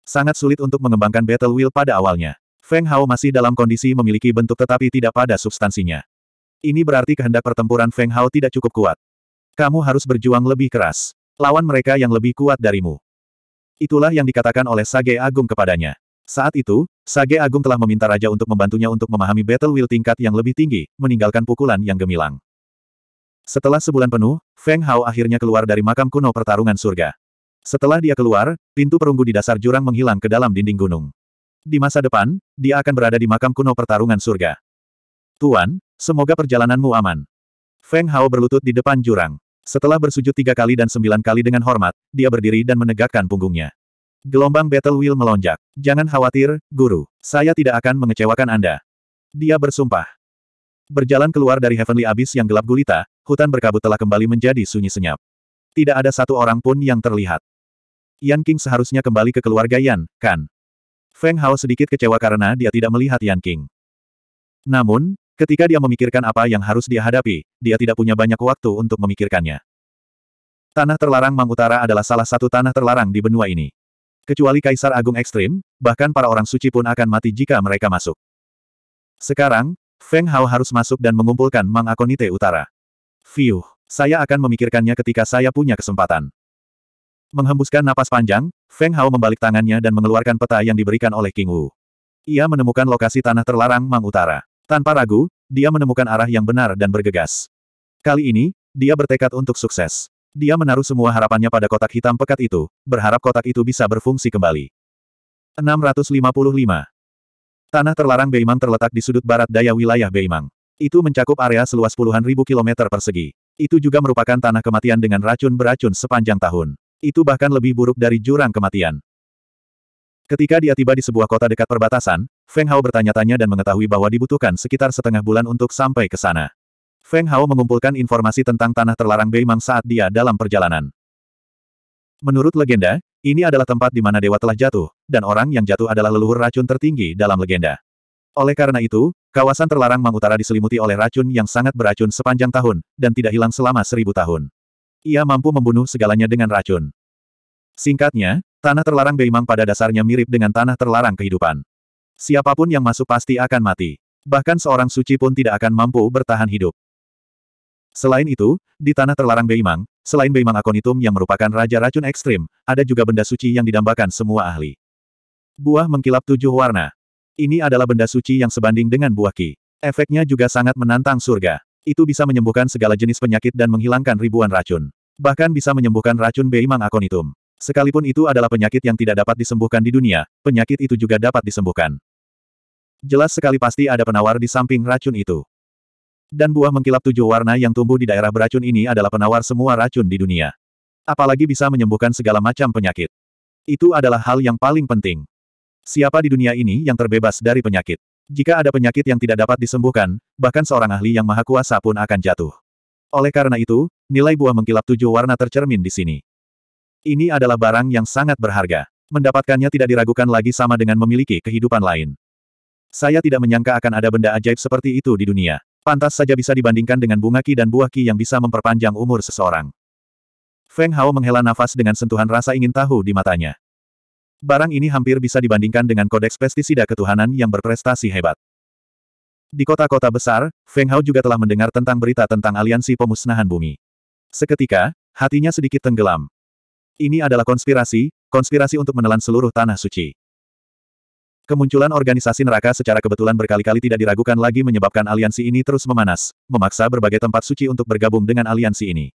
Sangat sulit untuk mengembangkan Battle Wheel pada awalnya. Feng Hao masih dalam kondisi memiliki bentuk tetapi tidak pada substansinya. Ini berarti kehendak pertempuran Feng Hao tidak cukup kuat. Kamu harus berjuang lebih keras. Lawan mereka yang lebih kuat darimu. Itulah yang dikatakan oleh Sage Agung kepadanya. Saat itu, Sage Agung telah meminta Raja untuk membantunya untuk memahami Battle Will tingkat yang lebih tinggi, meninggalkan pukulan yang gemilang. Setelah sebulan penuh, Feng Hao akhirnya keluar dari makam kuno pertarungan surga. Setelah dia keluar, pintu perunggu di dasar jurang menghilang ke dalam dinding gunung. Di masa depan, dia akan berada di makam kuno pertarungan surga. Tuan, semoga perjalananmu aman. Feng Hao berlutut di depan jurang. Setelah bersujud tiga kali dan sembilan kali dengan hormat, dia berdiri dan menegakkan punggungnya. Gelombang battle wheel melonjak. Jangan khawatir, guru. Saya tidak akan mengecewakan Anda. Dia bersumpah. Berjalan keluar dari Heavenly Abyss yang gelap gulita, hutan berkabut telah kembali menjadi sunyi senyap. Tidak ada satu orang pun yang terlihat. Yan King seharusnya kembali ke keluarga Yan, kan? Feng Hao sedikit kecewa karena dia tidak melihat Yan King. Namun, Ketika dia memikirkan apa yang harus dia hadapi, dia tidak punya banyak waktu untuk memikirkannya. Tanah terlarang Mang Utara adalah salah satu tanah terlarang di benua ini. Kecuali Kaisar Agung Ekstrim, bahkan para orang suci pun akan mati jika mereka masuk. Sekarang, Feng Hao harus masuk dan mengumpulkan Mang Akonite Utara. Fiuh, saya akan memikirkannya ketika saya punya kesempatan. Menghembuskan napas panjang, Feng Hao membalik tangannya dan mengeluarkan peta yang diberikan oleh King Wu. Ia menemukan lokasi tanah terlarang Mang Utara. Tanpa ragu, dia menemukan arah yang benar dan bergegas. Kali ini, dia bertekad untuk sukses. Dia menaruh semua harapannya pada kotak hitam pekat itu, berharap kotak itu bisa berfungsi kembali. 655. Tanah terlarang Beimang terletak di sudut barat daya wilayah Beimang. Itu mencakup area seluas puluhan ribu kilometer persegi. Itu juga merupakan tanah kematian dengan racun beracun sepanjang tahun. Itu bahkan lebih buruk dari jurang kematian. Ketika dia tiba di sebuah kota dekat perbatasan, Feng Hao bertanya-tanya dan mengetahui bahwa dibutuhkan sekitar setengah bulan untuk sampai ke sana. Feng Hao mengumpulkan informasi tentang tanah terlarang Beimang saat dia dalam perjalanan. Menurut legenda, ini adalah tempat di mana dewa telah jatuh, dan orang yang jatuh adalah leluhur racun tertinggi dalam legenda. Oleh karena itu, kawasan terlarang Mang Utara diselimuti oleh racun yang sangat beracun sepanjang tahun, dan tidak hilang selama seribu tahun. Ia mampu membunuh segalanya dengan racun. Singkatnya, tanah terlarang Beimang pada dasarnya mirip dengan tanah terlarang kehidupan. Siapapun yang masuk pasti akan mati. Bahkan seorang suci pun tidak akan mampu bertahan hidup. Selain itu, di tanah terlarang Beimang, selain Beimang Akonitum yang merupakan Raja Racun Ekstrim, ada juga benda suci yang didambakan semua ahli. Buah mengkilap tujuh warna. Ini adalah benda suci yang sebanding dengan buah ki. Efeknya juga sangat menantang surga. Itu bisa menyembuhkan segala jenis penyakit dan menghilangkan ribuan racun. Bahkan bisa menyembuhkan racun Beimang Akonitum. Sekalipun itu adalah penyakit yang tidak dapat disembuhkan di dunia, penyakit itu juga dapat disembuhkan. Jelas sekali pasti ada penawar di samping racun itu. Dan buah mengkilap tujuh warna yang tumbuh di daerah beracun ini adalah penawar semua racun di dunia. Apalagi bisa menyembuhkan segala macam penyakit. Itu adalah hal yang paling penting. Siapa di dunia ini yang terbebas dari penyakit? Jika ada penyakit yang tidak dapat disembuhkan, bahkan seorang ahli yang maha kuasa pun akan jatuh. Oleh karena itu, nilai buah mengkilap tujuh warna tercermin di sini. Ini adalah barang yang sangat berharga. Mendapatkannya tidak diragukan lagi sama dengan memiliki kehidupan lain. Saya tidak menyangka akan ada benda ajaib seperti itu di dunia. Pantas saja bisa dibandingkan dengan bunga ki dan buah ki yang bisa memperpanjang umur seseorang. Feng Hao menghela nafas dengan sentuhan rasa ingin tahu di matanya. Barang ini hampir bisa dibandingkan dengan kodeks pestisida ketuhanan yang berprestasi hebat. Di kota-kota besar, Feng Hao juga telah mendengar tentang berita tentang aliansi pemusnahan bumi. Seketika, hatinya sedikit tenggelam. Ini adalah konspirasi, konspirasi untuk menelan seluruh tanah suci. Kemunculan organisasi neraka secara kebetulan berkali-kali tidak diragukan lagi menyebabkan aliansi ini terus memanas, memaksa berbagai tempat suci untuk bergabung dengan aliansi ini.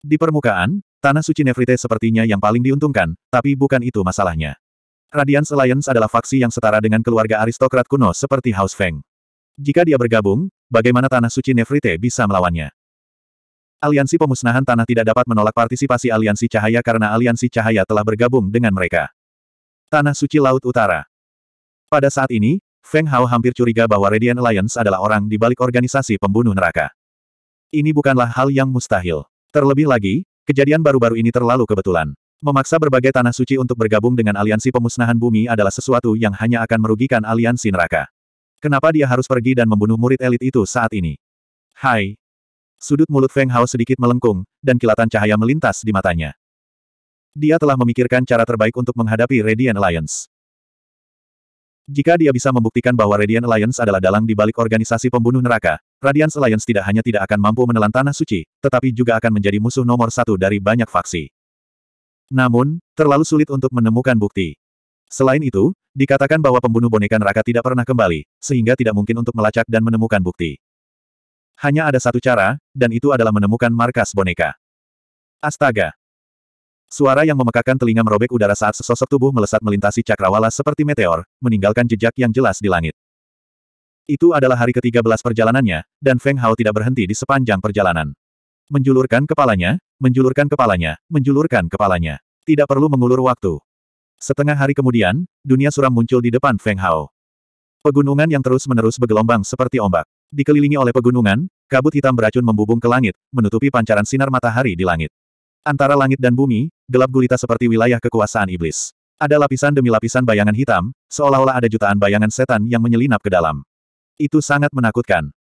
Di permukaan, tanah suci Nefrite sepertinya yang paling diuntungkan, tapi bukan itu masalahnya. Radiance Alliance adalah faksi yang setara dengan keluarga aristokrat kuno seperti House Feng. Jika dia bergabung, bagaimana tanah suci Nefrite bisa melawannya? Aliansi pemusnahan tanah tidak dapat menolak partisipasi aliansi cahaya karena aliansi cahaya telah bergabung dengan mereka. Tanah Suci Laut Utara. Pada saat ini, Feng Hao hampir curiga bahwa Radiant Alliance adalah orang di balik organisasi pembunuh neraka. Ini bukanlah hal yang mustahil. Terlebih lagi, kejadian baru-baru ini terlalu kebetulan. Memaksa berbagai tanah suci untuk bergabung dengan aliansi pemusnahan bumi adalah sesuatu yang hanya akan merugikan aliansi neraka. Kenapa dia harus pergi dan membunuh murid elit itu saat ini? Hai. Sudut mulut Feng Hao sedikit melengkung, dan kilatan cahaya melintas di matanya. Dia telah memikirkan cara terbaik untuk menghadapi Radiant Alliance. Jika dia bisa membuktikan bahwa Radiant Alliance adalah dalang di balik organisasi pembunuh neraka, Radiant Alliance tidak hanya tidak akan mampu menelan tanah suci, tetapi juga akan menjadi musuh nomor satu dari banyak faksi. Namun, terlalu sulit untuk menemukan bukti. Selain itu, dikatakan bahwa pembunuh boneka neraka tidak pernah kembali, sehingga tidak mungkin untuk melacak dan menemukan bukti. Hanya ada satu cara, dan itu adalah menemukan markas boneka. Astaga! Suara yang memekakan telinga merobek udara saat sesosok tubuh melesat melintasi cakrawala seperti meteor, meninggalkan jejak yang jelas di langit. Itu adalah hari ke-13 perjalanannya, dan Feng Hao tidak berhenti di sepanjang perjalanan. Menjulurkan kepalanya, menjulurkan kepalanya, menjulurkan kepalanya. Tidak perlu mengulur waktu. Setengah hari kemudian, dunia suram muncul di depan Feng Hao. Pegunungan yang terus-menerus bergelombang seperti ombak. Dikelilingi oleh pegunungan, kabut hitam beracun membubung ke langit, menutupi pancaran sinar matahari di langit. Antara langit dan bumi, gelap gulita seperti wilayah kekuasaan iblis. Ada lapisan demi lapisan bayangan hitam, seolah-olah ada jutaan bayangan setan yang menyelinap ke dalam. Itu sangat menakutkan.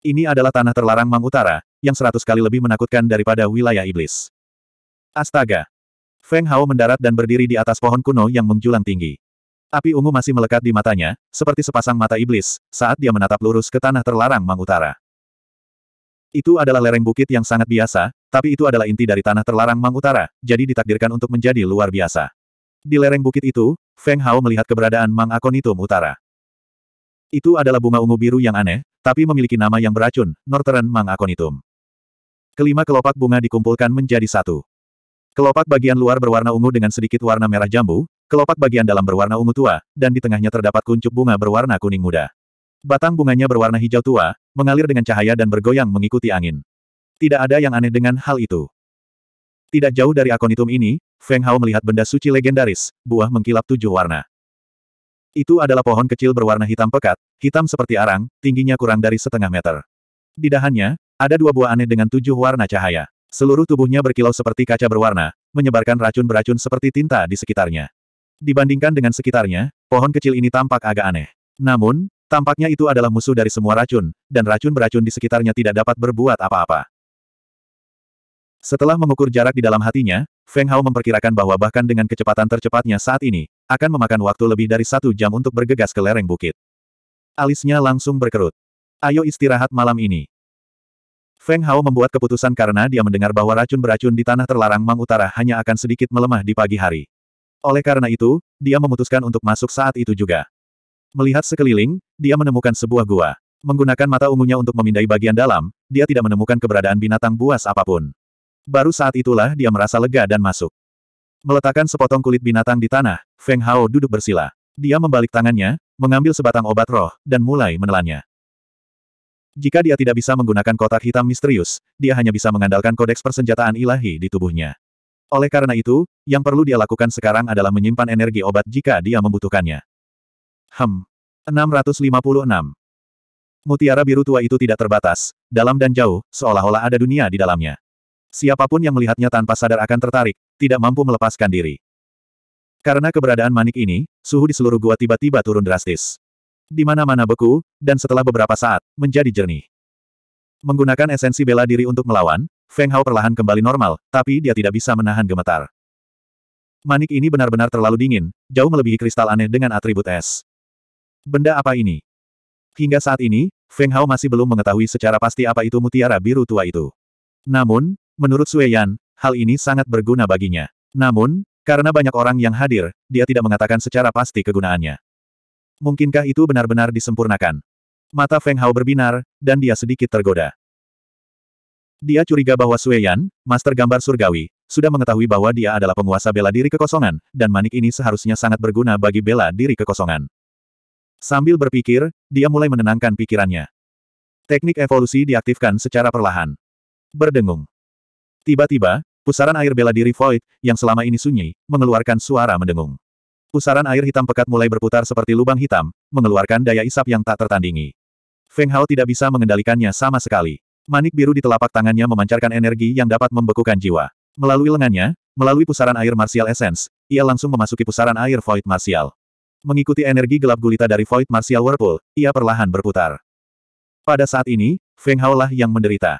Ini adalah tanah terlarang Mang Utara, yang seratus kali lebih menakutkan daripada wilayah iblis. Astaga! Feng Hao mendarat dan berdiri di atas pohon kuno yang menjulang tinggi. Api ungu masih melekat di matanya, seperti sepasang mata iblis, saat dia menatap lurus ke tanah terlarang Mang Utara. Itu adalah lereng bukit yang sangat biasa, tapi itu adalah inti dari tanah terlarang Mang Utara, jadi ditakdirkan untuk menjadi luar biasa. Di lereng bukit itu, Feng Hao melihat keberadaan Mang Akonitum Utara. Itu adalah bunga ungu biru yang aneh, tapi memiliki nama yang beracun, Northern Mang Akonitum. Kelima kelopak bunga dikumpulkan menjadi satu. Kelopak bagian luar berwarna ungu dengan sedikit warna merah jambu, kelopak bagian dalam berwarna ungu tua, dan di tengahnya terdapat kuncup bunga berwarna kuning muda. Batang bunganya berwarna hijau tua, mengalir dengan cahaya dan bergoyang mengikuti angin. Tidak ada yang aneh dengan hal itu. Tidak jauh dari akonitum ini, Feng Hao melihat benda suci legendaris, buah mengkilap tujuh warna. Itu adalah pohon kecil berwarna hitam pekat, hitam seperti arang, tingginya kurang dari setengah meter. Di dahannya, ada dua buah aneh dengan tujuh warna cahaya. Seluruh tubuhnya berkilau seperti kaca berwarna, menyebarkan racun beracun seperti tinta di sekitarnya. Dibandingkan dengan sekitarnya, pohon kecil ini tampak agak aneh. Namun, Tampaknya itu adalah musuh dari semua racun, dan racun beracun di sekitarnya tidak dapat berbuat apa-apa. Setelah mengukur jarak di dalam hatinya, Feng Hao memperkirakan bahwa bahkan dengan kecepatan tercepatnya saat ini, akan memakan waktu lebih dari satu jam untuk bergegas ke lereng bukit. Alisnya langsung berkerut. Ayo istirahat malam ini. Feng Hao membuat keputusan karena dia mendengar bahwa racun beracun di tanah terlarang Mang Utara hanya akan sedikit melemah di pagi hari. Oleh karena itu, dia memutuskan untuk masuk saat itu juga. Melihat sekeliling, dia menemukan sebuah gua. Menggunakan mata ungunya untuk memindai bagian dalam, dia tidak menemukan keberadaan binatang buas apapun. Baru saat itulah dia merasa lega dan masuk. Meletakkan sepotong kulit binatang di tanah, Feng Hao duduk bersila. Dia membalik tangannya, mengambil sebatang obat roh, dan mulai menelannya. Jika dia tidak bisa menggunakan kotak hitam misterius, dia hanya bisa mengandalkan kodeks persenjataan ilahi di tubuhnya. Oleh karena itu, yang perlu dia lakukan sekarang adalah menyimpan energi obat jika dia membutuhkannya. Hem. 656. Mutiara biru tua itu tidak terbatas, dalam dan jauh, seolah-olah ada dunia di dalamnya. Siapapun yang melihatnya tanpa sadar akan tertarik, tidak mampu melepaskan diri. Karena keberadaan manik ini, suhu di seluruh gua tiba-tiba turun drastis. Di mana-mana beku, dan setelah beberapa saat, menjadi jernih. Menggunakan esensi bela diri untuk melawan, Feng Hao perlahan kembali normal, tapi dia tidak bisa menahan gemetar. Manik ini benar-benar terlalu dingin, jauh melebihi kristal aneh dengan atribut es. Benda apa ini? Hingga saat ini, Feng Hao masih belum mengetahui secara pasti apa itu mutiara biru tua itu. Namun, menurut Sue Yan, hal ini sangat berguna baginya. Namun, karena banyak orang yang hadir, dia tidak mengatakan secara pasti kegunaannya. Mungkinkah itu benar-benar disempurnakan? Mata Feng Hao berbinar, dan dia sedikit tergoda. Dia curiga bahwa Sue Yan, Master Gambar Surgawi, sudah mengetahui bahwa dia adalah penguasa bela diri kekosongan, dan manik ini seharusnya sangat berguna bagi bela diri kekosongan. Sambil berpikir, dia mulai menenangkan pikirannya. Teknik evolusi diaktifkan secara perlahan. Berdengung. Tiba-tiba, pusaran air bela diri Void, yang selama ini sunyi, mengeluarkan suara mendengung. Pusaran air hitam pekat mulai berputar seperti lubang hitam, mengeluarkan daya isap yang tak tertandingi. Feng Hao tidak bisa mengendalikannya sama sekali. Manik biru di telapak tangannya memancarkan energi yang dapat membekukan jiwa. Melalui lengannya, melalui pusaran air martial essence, ia langsung memasuki pusaran air Void Martial. Mengikuti energi gelap gulita dari Void Martial Whirlpool, ia perlahan berputar. Pada saat ini, Feng Hao lah yang menderita.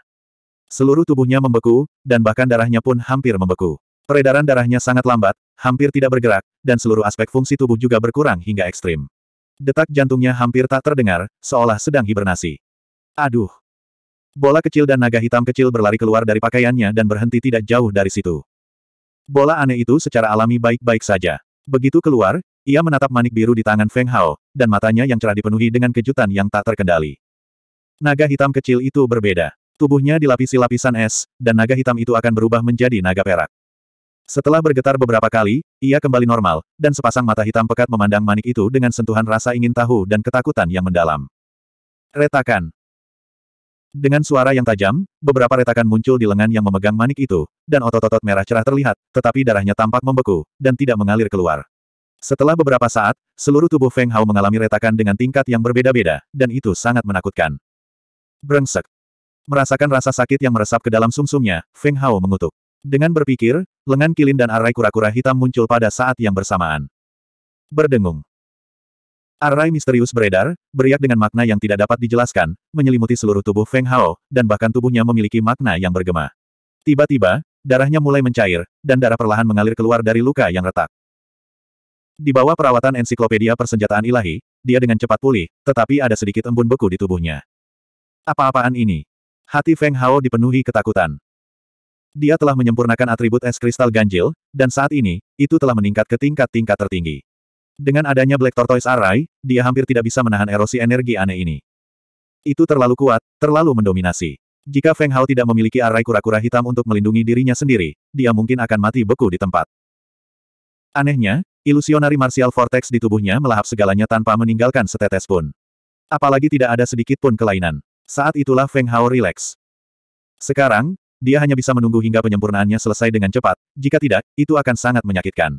Seluruh tubuhnya membeku, dan bahkan darahnya pun hampir membeku. Peredaran darahnya sangat lambat, hampir tidak bergerak, dan seluruh aspek fungsi tubuh juga berkurang hingga ekstrim. Detak jantungnya hampir tak terdengar, seolah sedang hibernasi. Aduh! Bola kecil dan naga hitam kecil berlari keluar dari pakaiannya dan berhenti tidak jauh dari situ. Bola aneh itu secara alami baik-baik saja. Begitu keluar, ia menatap manik biru di tangan Feng Hao, dan matanya yang cerah dipenuhi dengan kejutan yang tak terkendali. Naga hitam kecil itu berbeda. Tubuhnya dilapisi lapisan es, dan naga hitam itu akan berubah menjadi naga perak. Setelah bergetar beberapa kali, ia kembali normal, dan sepasang mata hitam pekat memandang manik itu dengan sentuhan rasa ingin tahu dan ketakutan yang mendalam. Retakan. Dengan suara yang tajam, beberapa retakan muncul di lengan yang memegang manik itu, dan otot-otot merah cerah terlihat, tetapi darahnya tampak membeku, dan tidak mengalir keluar. Setelah beberapa saat, seluruh tubuh Feng Hao mengalami retakan dengan tingkat yang berbeda-beda, dan itu sangat menakutkan. Brengsek. Merasakan rasa sakit yang meresap ke dalam sumsumnya, Feng Hao mengutuk. Dengan berpikir, lengan kilin dan arai kura-kura hitam muncul pada saat yang bersamaan. Berdengung. Arai misterius beredar, beriak dengan makna yang tidak dapat dijelaskan, menyelimuti seluruh tubuh Feng Hao, dan bahkan tubuhnya memiliki makna yang bergema. Tiba-tiba, darahnya mulai mencair, dan darah perlahan mengalir keluar dari luka yang retak. Di bawah perawatan ensiklopedia persenjataan ilahi, dia dengan cepat pulih, tetapi ada sedikit embun beku di tubuhnya. Apa-apaan ini? Hati Feng Hao dipenuhi ketakutan. Dia telah menyempurnakan atribut es kristal ganjil, dan saat ini, itu telah meningkat ke tingkat-tingkat tertinggi. Dengan adanya Black Tortoise Array, dia hampir tidak bisa menahan erosi energi aneh ini. Itu terlalu kuat, terlalu mendominasi. Jika Feng Hao tidak memiliki Array kura-kura hitam untuk melindungi dirinya sendiri, dia mungkin akan mati beku di tempat. Anehnya, ilusionari martial vortex di tubuhnya melahap segalanya tanpa meninggalkan setetes pun. Apalagi tidak ada sedikit pun kelainan. Saat itulah Feng Hao rileks. Sekarang, dia hanya bisa menunggu hingga penyempurnaannya selesai dengan cepat, jika tidak, itu akan sangat menyakitkan.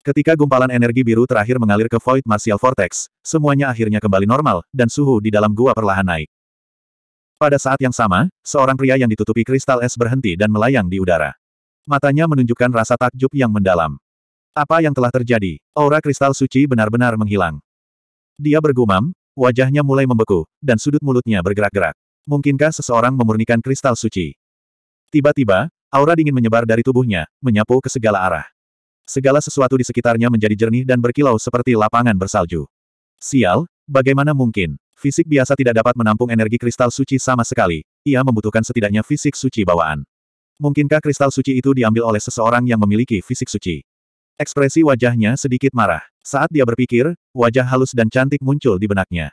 Ketika gumpalan energi biru terakhir mengalir ke Void Martial Vortex, semuanya akhirnya kembali normal, dan suhu di dalam gua perlahan naik. Pada saat yang sama, seorang pria yang ditutupi kristal es berhenti dan melayang di udara. Matanya menunjukkan rasa takjub yang mendalam. Apa yang telah terjadi? Aura kristal suci benar-benar menghilang. Dia bergumam, wajahnya mulai membeku, dan sudut mulutnya bergerak-gerak. Mungkinkah seseorang memurnikan kristal suci? Tiba-tiba, aura dingin menyebar dari tubuhnya, menyapu ke segala arah. Segala sesuatu di sekitarnya menjadi jernih dan berkilau seperti lapangan bersalju. Sial, bagaimana mungkin? Fisik biasa tidak dapat menampung energi kristal suci sama sekali. Ia membutuhkan setidaknya fisik suci bawaan. Mungkinkah kristal suci itu diambil oleh seseorang yang memiliki fisik suci? Ekspresi wajahnya sedikit marah. Saat dia berpikir, wajah halus dan cantik muncul di benaknya.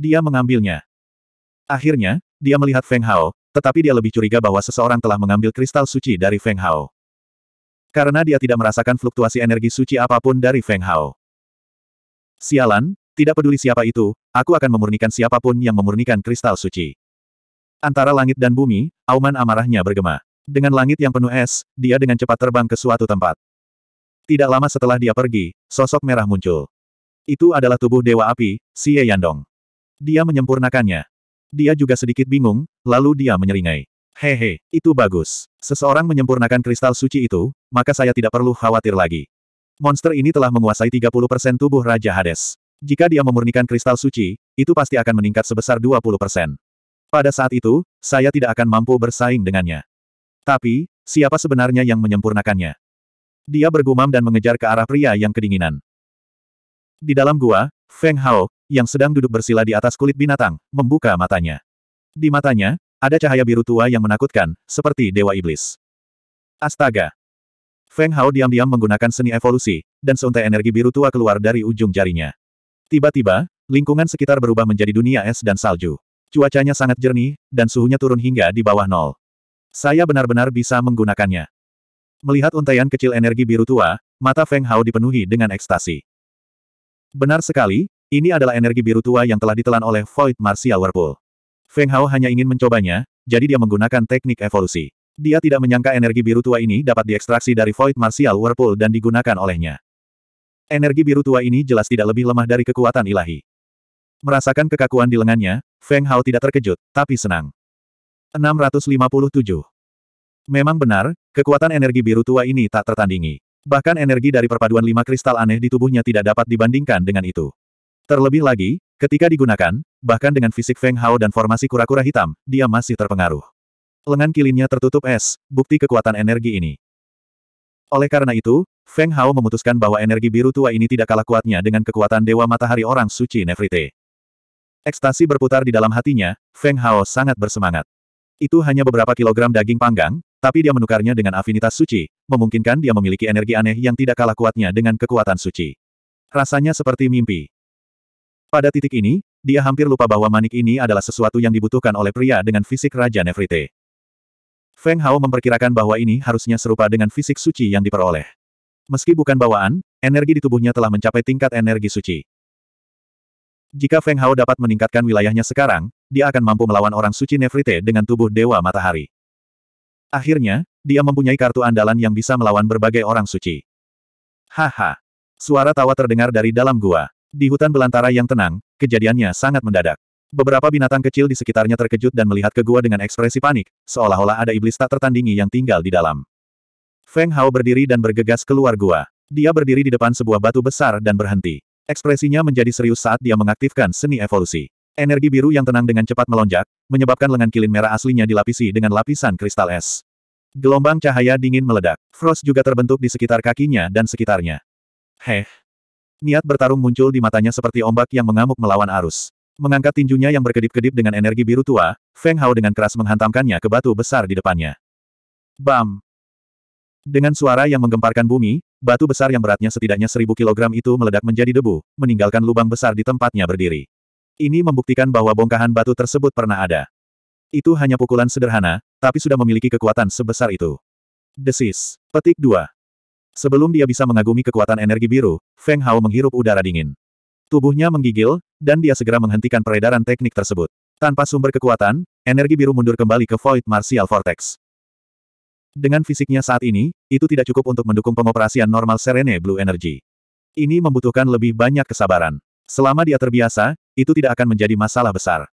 Dia mengambilnya. Akhirnya, dia melihat Feng Hao, tetapi dia lebih curiga bahwa seseorang telah mengambil kristal suci dari Feng Hao. Karena dia tidak merasakan fluktuasi energi suci apapun dari Feng Hao. Sialan, tidak peduli siapa itu, aku akan memurnikan siapapun yang memurnikan kristal suci. Antara langit dan bumi, auman amarahnya bergema. Dengan langit yang penuh es, dia dengan cepat terbang ke suatu tempat. Tidak lama setelah dia pergi, sosok merah muncul. Itu adalah tubuh Dewa Api, Xie Yandong. Dia menyempurnakannya. Dia juga sedikit bingung, lalu dia menyeringai. Hehe, itu bagus. Seseorang menyempurnakan kristal suci itu, maka saya tidak perlu khawatir lagi. Monster ini telah menguasai 30% tubuh Raja Hades. Jika dia memurnikan kristal suci, itu pasti akan meningkat sebesar 20%. Pada saat itu, saya tidak akan mampu bersaing dengannya. Tapi, siapa sebenarnya yang menyempurnakannya? Dia bergumam dan mengejar ke arah pria yang kedinginan. Di dalam gua, Feng Hao, yang sedang duduk bersila di atas kulit binatang, membuka matanya. Di matanya, ada cahaya biru tua yang menakutkan, seperti Dewa Iblis. Astaga! Feng Hao diam-diam menggunakan seni evolusi, dan seuntai energi biru tua keluar dari ujung jarinya. Tiba-tiba, lingkungan sekitar berubah menjadi dunia es dan salju. Cuacanya sangat jernih, dan suhunya turun hingga di bawah nol. Saya benar-benar bisa menggunakannya. Melihat untaian kecil energi biru tua, mata Feng Hao dipenuhi dengan ekstasi. Benar sekali, ini adalah energi biru tua yang telah ditelan oleh Void Martial Whirlpool. Feng Hao hanya ingin mencobanya, jadi dia menggunakan teknik evolusi. Dia tidak menyangka energi biru tua ini dapat diekstraksi dari Void Martial Whirlpool dan digunakan olehnya. Energi biru tua ini jelas tidak lebih lemah dari kekuatan ilahi. Merasakan kekakuan di lengannya, Feng Hao tidak terkejut, tapi senang. 657. Memang benar, kekuatan energi biru tua ini tak tertandingi. Bahkan energi dari perpaduan lima kristal aneh di tubuhnya tidak dapat dibandingkan dengan itu. Terlebih lagi, Ketika digunakan, bahkan dengan fisik Feng Hao dan formasi kura-kura hitam, dia masih terpengaruh. Lengan kilinnya tertutup es, bukti kekuatan energi ini. Oleh karena itu, Feng Hao memutuskan bahwa energi biru tua ini tidak kalah kuatnya dengan kekuatan Dewa Matahari Orang Suci Nefrite. Ekstasi berputar di dalam hatinya, Feng Hao sangat bersemangat. Itu hanya beberapa kilogram daging panggang, tapi dia menukarnya dengan afinitas suci, memungkinkan dia memiliki energi aneh yang tidak kalah kuatnya dengan kekuatan suci. Rasanya seperti mimpi. Pada titik ini, dia hampir lupa bahwa manik ini adalah sesuatu yang dibutuhkan oleh pria dengan fisik Raja Nefrite. Feng Hao memperkirakan bahwa ini harusnya serupa dengan fisik suci yang diperoleh. Meski bukan bawaan, energi di tubuhnya telah mencapai tingkat energi suci. Jika Feng Hao dapat meningkatkan wilayahnya sekarang, dia akan mampu melawan orang suci Nefrite dengan tubuh Dewa Matahari. Akhirnya, dia mempunyai kartu andalan yang bisa melawan berbagai orang suci. Haha. Suara tawa terdengar dari dalam gua. Di hutan belantara yang tenang, kejadiannya sangat mendadak. Beberapa binatang kecil di sekitarnya terkejut dan melihat ke gua dengan ekspresi panik, seolah-olah ada iblis tak tertandingi yang tinggal di dalam. Feng Hao berdiri dan bergegas keluar gua. Dia berdiri di depan sebuah batu besar dan berhenti. Ekspresinya menjadi serius saat dia mengaktifkan seni evolusi. Energi biru yang tenang dengan cepat melonjak, menyebabkan lengan kilin merah aslinya dilapisi dengan lapisan kristal es. Gelombang cahaya dingin meledak. Frost juga terbentuk di sekitar kakinya dan sekitarnya. Heh, Niat bertarung muncul di matanya seperti ombak yang mengamuk melawan arus. Mengangkat tinjunya yang berkedip-kedip dengan energi biru tua, Feng Hao dengan keras menghantamkannya ke batu besar di depannya. Bam! Dengan suara yang menggemparkan bumi, batu besar yang beratnya setidaknya seribu kilogram itu meledak menjadi debu, meninggalkan lubang besar di tempatnya berdiri. Ini membuktikan bahwa bongkahan batu tersebut pernah ada. Itu hanya pukulan sederhana, tapi sudah memiliki kekuatan sebesar itu. Desis. Petik 2. Sebelum dia bisa mengagumi kekuatan energi biru, Feng Hao menghirup udara dingin. Tubuhnya menggigil, dan dia segera menghentikan peredaran teknik tersebut. Tanpa sumber kekuatan, energi biru mundur kembali ke Void Martial Vortex. Dengan fisiknya saat ini, itu tidak cukup untuk mendukung pengoperasian normal Serene Blue Energy. Ini membutuhkan lebih banyak kesabaran. Selama dia terbiasa, itu tidak akan menjadi masalah besar.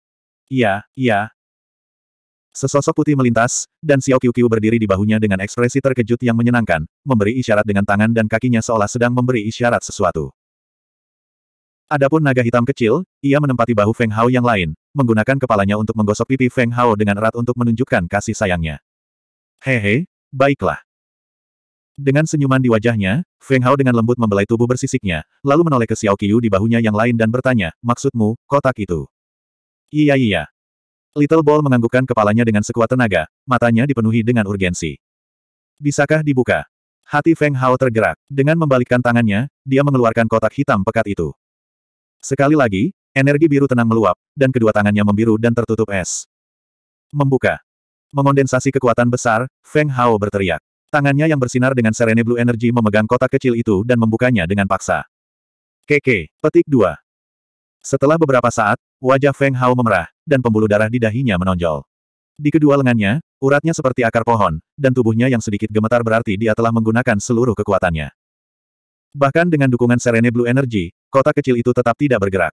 Ya, ya, Sesosok putih melintas, dan Xiao Qiu berdiri di bahunya dengan ekspresi terkejut yang menyenangkan, memberi isyarat dengan tangan dan kakinya seolah sedang memberi isyarat sesuatu. Adapun naga hitam kecil, ia menempati bahu Feng Hao yang lain, menggunakan kepalanya untuk menggosok pipi Feng Hao dengan erat untuk menunjukkan kasih sayangnya. Hehe, baiklah. Dengan senyuman di wajahnya, Feng Hao dengan lembut membelai tubuh bersisiknya, lalu menoleh ke Xiao Qiu di bahunya yang lain dan bertanya, maksudmu, kotak itu? Iya iya, Little Ball menganggukkan kepalanya dengan sekuat tenaga, matanya dipenuhi dengan urgensi. Bisakah dibuka? Hati Feng Hao tergerak. Dengan membalikkan tangannya, dia mengeluarkan kotak hitam pekat itu. Sekali lagi, energi biru tenang meluap, dan kedua tangannya membiru dan tertutup es. Membuka. Mengondensasi kekuatan besar, Feng Hao berteriak. Tangannya yang bersinar dengan serene blue energy memegang kotak kecil itu dan membukanya dengan paksa. Keke, petik dua. Setelah beberapa saat, wajah Feng Hao memerah, dan pembuluh darah di dahinya menonjol. Di kedua lengannya, uratnya seperti akar pohon, dan tubuhnya yang sedikit gemetar berarti dia telah menggunakan seluruh kekuatannya. Bahkan dengan dukungan Serene Blue Energy, kota kecil itu tetap tidak bergerak.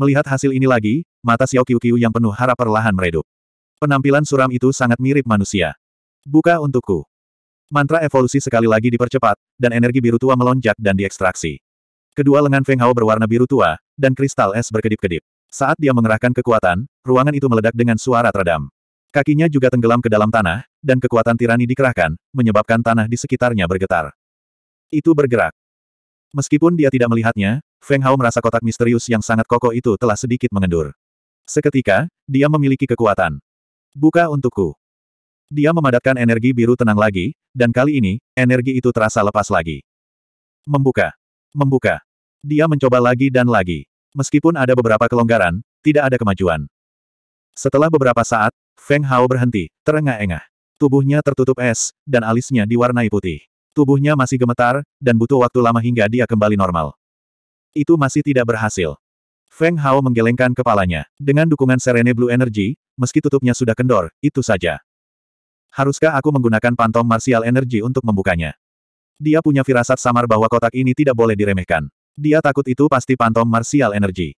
Melihat hasil ini lagi, mata Xiao Qiu yang penuh harap perlahan meredup. Penampilan suram itu sangat mirip manusia. Buka untukku. Mantra evolusi sekali lagi dipercepat, dan energi biru tua melonjak dan diekstraksi. Kedua lengan Feng Hao berwarna biru tua, dan kristal es berkedip-kedip. Saat dia mengerahkan kekuatan, ruangan itu meledak dengan suara teredam. Kakinya juga tenggelam ke dalam tanah, dan kekuatan tirani dikerahkan, menyebabkan tanah di sekitarnya bergetar. Itu bergerak. Meskipun dia tidak melihatnya, Feng Hao merasa kotak misterius yang sangat kokoh itu telah sedikit mengendur. Seketika, dia memiliki kekuatan. Buka untukku. Dia memadatkan energi biru tenang lagi, dan kali ini, energi itu terasa lepas lagi. Membuka. Membuka. Dia mencoba lagi dan lagi. Meskipun ada beberapa kelonggaran, tidak ada kemajuan. Setelah beberapa saat, Feng Hao berhenti, terengah-engah. Tubuhnya tertutup es, dan alisnya diwarnai putih. Tubuhnya masih gemetar, dan butuh waktu lama hingga dia kembali normal. Itu masih tidak berhasil. Feng Hao menggelengkan kepalanya. Dengan dukungan Serene Blue Energy, meski tutupnya sudah kendor, itu saja. Haruskah aku menggunakan pantom martial energy untuk membukanya? Dia punya firasat samar bahwa kotak ini tidak boleh diremehkan. Dia takut itu pasti pantom martial energi.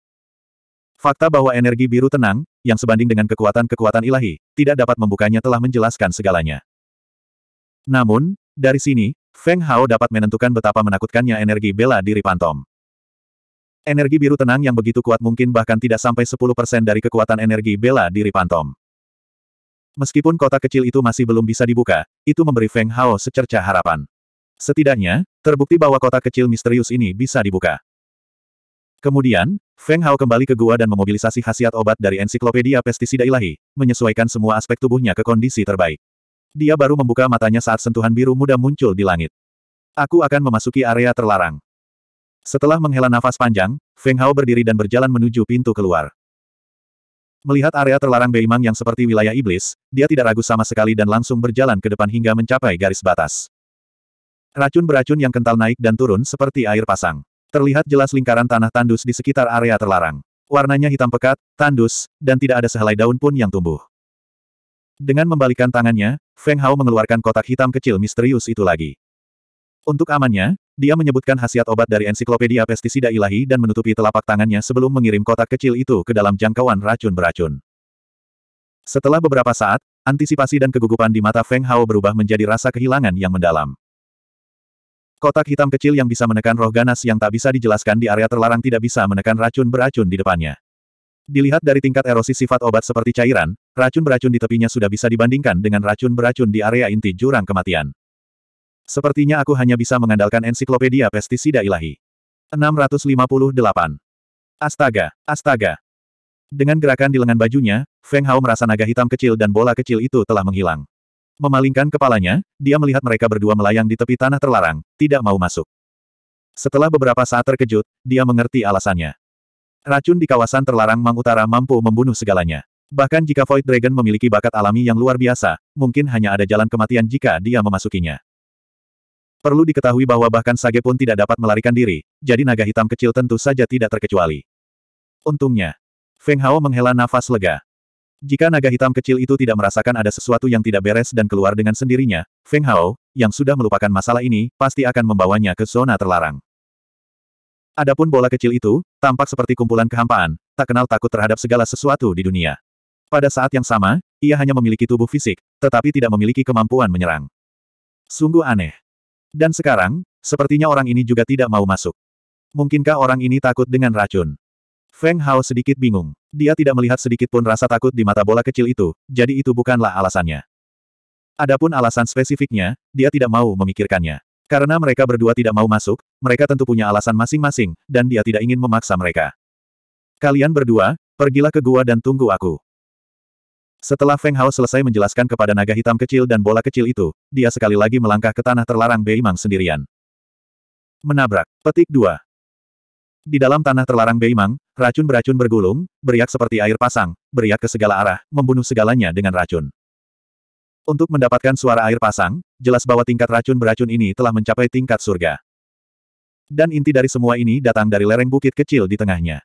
Fakta bahwa energi biru tenang, yang sebanding dengan kekuatan-kekuatan ilahi, tidak dapat membukanya telah menjelaskan segalanya. Namun, dari sini, Feng Hao dapat menentukan betapa menakutkannya energi bela diri pantom. Energi biru tenang yang begitu kuat mungkin bahkan tidak sampai 10% dari kekuatan energi bela diri Pantom. Meskipun kotak kecil itu masih belum bisa dibuka, itu memberi Feng Hao secerca harapan. Setidaknya, terbukti bahwa kota kecil misterius ini bisa dibuka. Kemudian, Feng Hao kembali ke gua dan memobilisasi khasiat obat dari ensiklopedia pestisida ilahi, menyesuaikan semua aspek tubuhnya ke kondisi terbaik. Dia baru membuka matanya saat sentuhan biru muda muncul di langit. Aku akan memasuki area terlarang. Setelah menghela nafas panjang, Feng Hao berdiri dan berjalan menuju pintu keluar. Melihat area terlarang Beimang yang seperti wilayah iblis, dia tidak ragu sama sekali dan langsung berjalan ke depan hingga mencapai garis batas. Racun beracun yang kental naik dan turun seperti air pasang. Terlihat jelas lingkaran tanah tandus di sekitar area terlarang. Warnanya hitam pekat, tandus, dan tidak ada sehelai daun pun yang tumbuh. Dengan membalikan tangannya, Feng Hao mengeluarkan kotak hitam kecil misterius itu lagi. Untuk amannya, dia menyebutkan khasiat obat dari ensiklopedia pestisida ilahi dan menutupi telapak tangannya sebelum mengirim kotak kecil itu ke dalam jangkauan racun beracun. Setelah beberapa saat, antisipasi dan kegugupan di mata Feng Hao berubah menjadi rasa kehilangan yang mendalam. Kotak hitam kecil yang bisa menekan roh ganas yang tak bisa dijelaskan di area terlarang tidak bisa menekan racun beracun di depannya. Dilihat dari tingkat erosi sifat obat seperti cairan, racun beracun di tepinya sudah bisa dibandingkan dengan racun beracun di area inti jurang kematian. Sepertinya aku hanya bisa mengandalkan ensiklopedia pestisida ilahi. 658. Astaga, astaga. Dengan gerakan di lengan bajunya, Feng Hao merasa naga hitam kecil dan bola kecil itu telah menghilang. Memalingkan kepalanya, dia melihat mereka berdua melayang di tepi tanah terlarang, tidak mau masuk. Setelah beberapa saat terkejut, dia mengerti alasannya. Racun di kawasan terlarang Mang Utara mampu membunuh segalanya. Bahkan jika Void Dragon memiliki bakat alami yang luar biasa, mungkin hanya ada jalan kematian jika dia memasukinya. Perlu diketahui bahwa bahkan Sage pun tidak dapat melarikan diri, jadi naga hitam kecil tentu saja tidak terkecuali. Untungnya, Feng Hao menghela nafas lega. Jika naga hitam kecil itu tidak merasakan ada sesuatu yang tidak beres dan keluar dengan sendirinya, Feng Hao, yang sudah melupakan masalah ini, pasti akan membawanya ke zona terlarang. Adapun bola kecil itu, tampak seperti kumpulan kehampaan, tak kenal takut terhadap segala sesuatu di dunia. Pada saat yang sama, ia hanya memiliki tubuh fisik, tetapi tidak memiliki kemampuan menyerang. Sungguh aneh. Dan sekarang, sepertinya orang ini juga tidak mau masuk. Mungkinkah orang ini takut dengan racun? Feng Hao sedikit bingung. Dia tidak melihat sedikit pun rasa takut di mata bola kecil itu, jadi itu bukanlah alasannya. Adapun alasan spesifiknya, dia tidak mau memikirkannya. Karena mereka berdua tidak mau masuk, mereka tentu punya alasan masing-masing, dan dia tidak ingin memaksa mereka. Kalian berdua, pergilah ke gua dan tunggu aku. Setelah Feng Hao selesai menjelaskan kepada naga hitam kecil dan bola kecil itu, dia sekali lagi melangkah ke tanah terlarang Beimang sendirian. Menabrak. Petik 2. Di dalam tanah terlarang Beimang, racun beracun bergulung, beriak seperti air pasang, beriak ke segala arah, membunuh segalanya dengan racun. Untuk mendapatkan suara air pasang, jelas bahwa tingkat racun beracun ini telah mencapai tingkat surga. Dan inti dari semua ini datang dari lereng bukit kecil di tengahnya.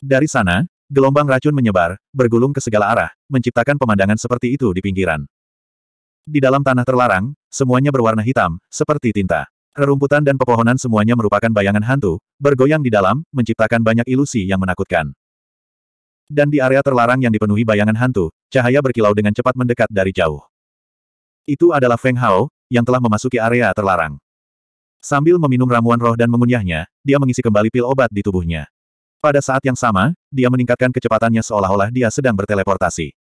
Dari sana, gelombang racun menyebar, bergulung ke segala arah, menciptakan pemandangan seperti itu di pinggiran. Di dalam tanah terlarang, semuanya berwarna hitam, seperti tinta. Rerumputan dan pepohonan semuanya merupakan bayangan hantu, bergoyang di dalam, menciptakan banyak ilusi yang menakutkan. Dan di area terlarang yang dipenuhi bayangan hantu, cahaya berkilau dengan cepat mendekat dari jauh. Itu adalah Feng Hao, yang telah memasuki area terlarang. Sambil meminum ramuan roh dan mengunyahnya, dia mengisi kembali pil obat di tubuhnya. Pada saat yang sama, dia meningkatkan kecepatannya seolah-olah dia sedang berteleportasi.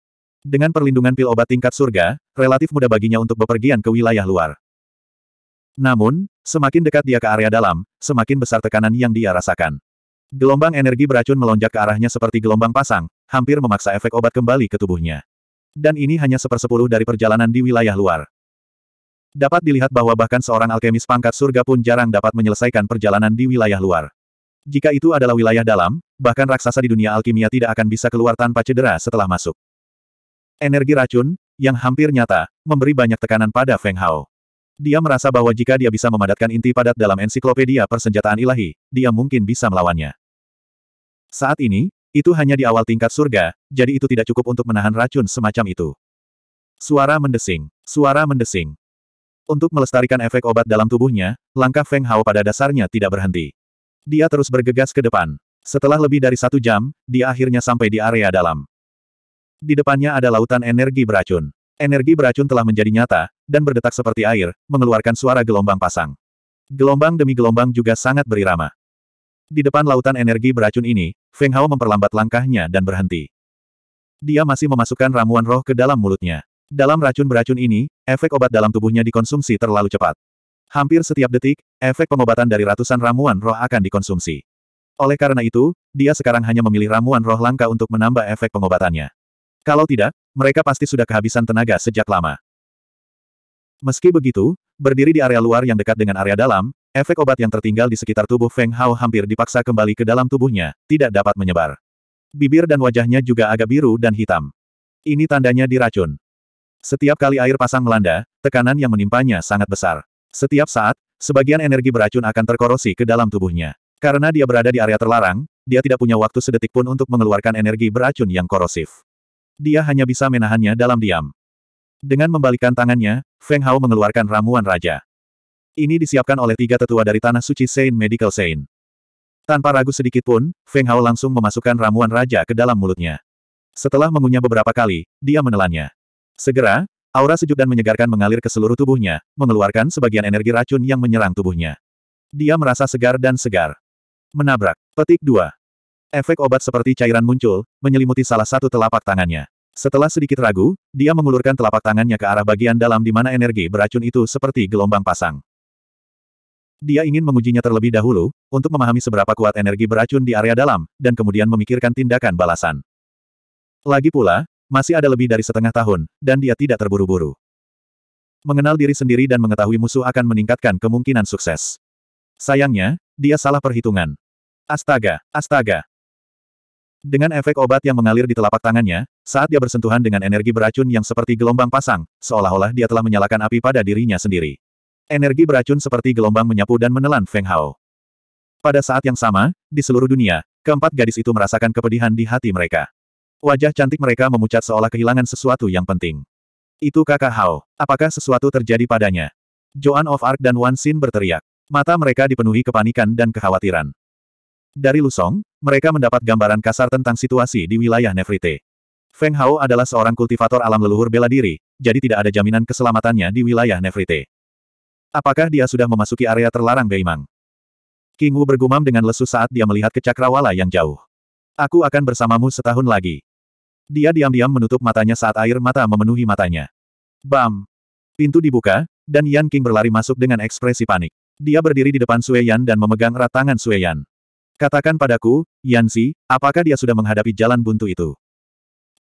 Dengan perlindungan pil obat tingkat surga, relatif mudah baginya untuk bepergian ke wilayah luar. Namun, semakin dekat dia ke area dalam, semakin besar tekanan yang dia rasakan. Gelombang energi beracun melonjak ke arahnya seperti gelombang pasang, hampir memaksa efek obat kembali ke tubuhnya. Dan ini hanya sepersepuluh dari perjalanan di wilayah luar. Dapat dilihat bahwa bahkan seorang alkemis pangkat surga pun jarang dapat menyelesaikan perjalanan di wilayah luar. Jika itu adalah wilayah dalam, bahkan raksasa di dunia alkimia tidak akan bisa keluar tanpa cedera setelah masuk. Energi racun, yang hampir nyata, memberi banyak tekanan pada Feng Hao. Dia merasa bahwa jika dia bisa memadatkan inti padat dalam ensiklopedia persenjataan ilahi, dia mungkin bisa melawannya. Saat ini, itu hanya di awal tingkat surga, jadi itu tidak cukup untuk menahan racun semacam itu. Suara mendesing. Suara mendesing. Untuk melestarikan efek obat dalam tubuhnya, langkah Feng Hao pada dasarnya tidak berhenti. Dia terus bergegas ke depan. Setelah lebih dari satu jam, dia akhirnya sampai di area dalam. Di depannya ada lautan energi beracun. Energi beracun telah menjadi nyata, dan berdetak seperti air, mengeluarkan suara gelombang pasang. Gelombang demi gelombang juga sangat berirama. Di depan lautan energi beracun ini, Feng Hao memperlambat langkahnya dan berhenti. Dia masih memasukkan ramuan roh ke dalam mulutnya. Dalam racun beracun ini, efek obat dalam tubuhnya dikonsumsi terlalu cepat. Hampir setiap detik, efek pengobatan dari ratusan ramuan roh akan dikonsumsi. Oleh karena itu, dia sekarang hanya memilih ramuan roh langka untuk menambah efek pengobatannya. Kalau tidak, mereka pasti sudah kehabisan tenaga sejak lama. Meski begitu, berdiri di area luar yang dekat dengan area dalam, efek obat yang tertinggal di sekitar tubuh Feng Hao hampir dipaksa kembali ke dalam tubuhnya, tidak dapat menyebar. Bibir dan wajahnya juga agak biru dan hitam. Ini tandanya diracun. Setiap kali air pasang melanda, tekanan yang menimpanya sangat besar. Setiap saat, sebagian energi beracun akan terkorosi ke dalam tubuhnya. Karena dia berada di area terlarang, dia tidak punya waktu sedetik pun untuk mengeluarkan energi beracun yang korosif. Dia hanya bisa menahannya dalam diam. Dengan membalikkan tangannya, Feng Hao mengeluarkan ramuan raja. Ini disiapkan oleh tiga tetua dari Tanah Suci Saint Medical Saint. Tanpa ragu sedikit pun, Feng Hao langsung memasukkan ramuan raja ke dalam mulutnya. Setelah mengunyah beberapa kali, dia menelannya. Segera, aura sejuk dan menyegarkan mengalir ke seluruh tubuhnya, mengeluarkan sebagian energi racun yang menyerang tubuhnya. Dia merasa segar dan segar. Menabrak. Petik 2. Efek obat seperti cairan muncul, menyelimuti salah satu telapak tangannya. Setelah sedikit ragu, dia mengulurkan telapak tangannya ke arah bagian dalam di mana energi beracun itu seperti gelombang pasang. Dia ingin mengujinya terlebih dahulu, untuk memahami seberapa kuat energi beracun di area dalam, dan kemudian memikirkan tindakan balasan. Lagi pula, masih ada lebih dari setengah tahun, dan dia tidak terburu-buru. Mengenal diri sendiri dan mengetahui musuh akan meningkatkan kemungkinan sukses. Sayangnya, dia salah perhitungan. Astaga, astaga, dengan efek obat yang mengalir di telapak tangannya, saat dia bersentuhan dengan energi beracun yang seperti gelombang pasang, seolah-olah dia telah menyalakan api pada dirinya sendiri. Energi beracun seperti gelombang menyapu dan menelan Feng Hao. Pada saat yang sama, di seluruh dunia, keempat gadis itu merasakan kepedihan di hati mereka. Wajah cantik mereka memucat seolah kehilangan sesuatu yang penting. Itu kakak Hao. Apakah sesuatu terjadi padanya? Joan of Arc dan Wan Xin berteriak. Mata mereka dipenuhi kepanikan dan kekhawatiran. Dari Lusong, mereka mendapat gambaran kasar tentang situasi di wilayah Nefrite. Feng Hao adalah seorang kultivator alam leluhur bela diri, jadi tidak ada jaminan keselamatannya di wilayah Nefrite. Apakah dia sudah memasuki area terlarang Beimang? King Wu bergumam dengan lesu saat dia melihat ke cakrawala yang jauh. Aku akan bersamamu setahun lagi. Dia diam-diam menutup matanya saat air mata memenuhi matanya. Bam! Pintu dibuka, dan Yan King berlari masuk dengan ekspresi panik. Dia berdiri di depan Sue dan memegang erat tangan Sue Katakan padaku, Yanzi, apakah dia sudah menghadapi jalan buntu itu?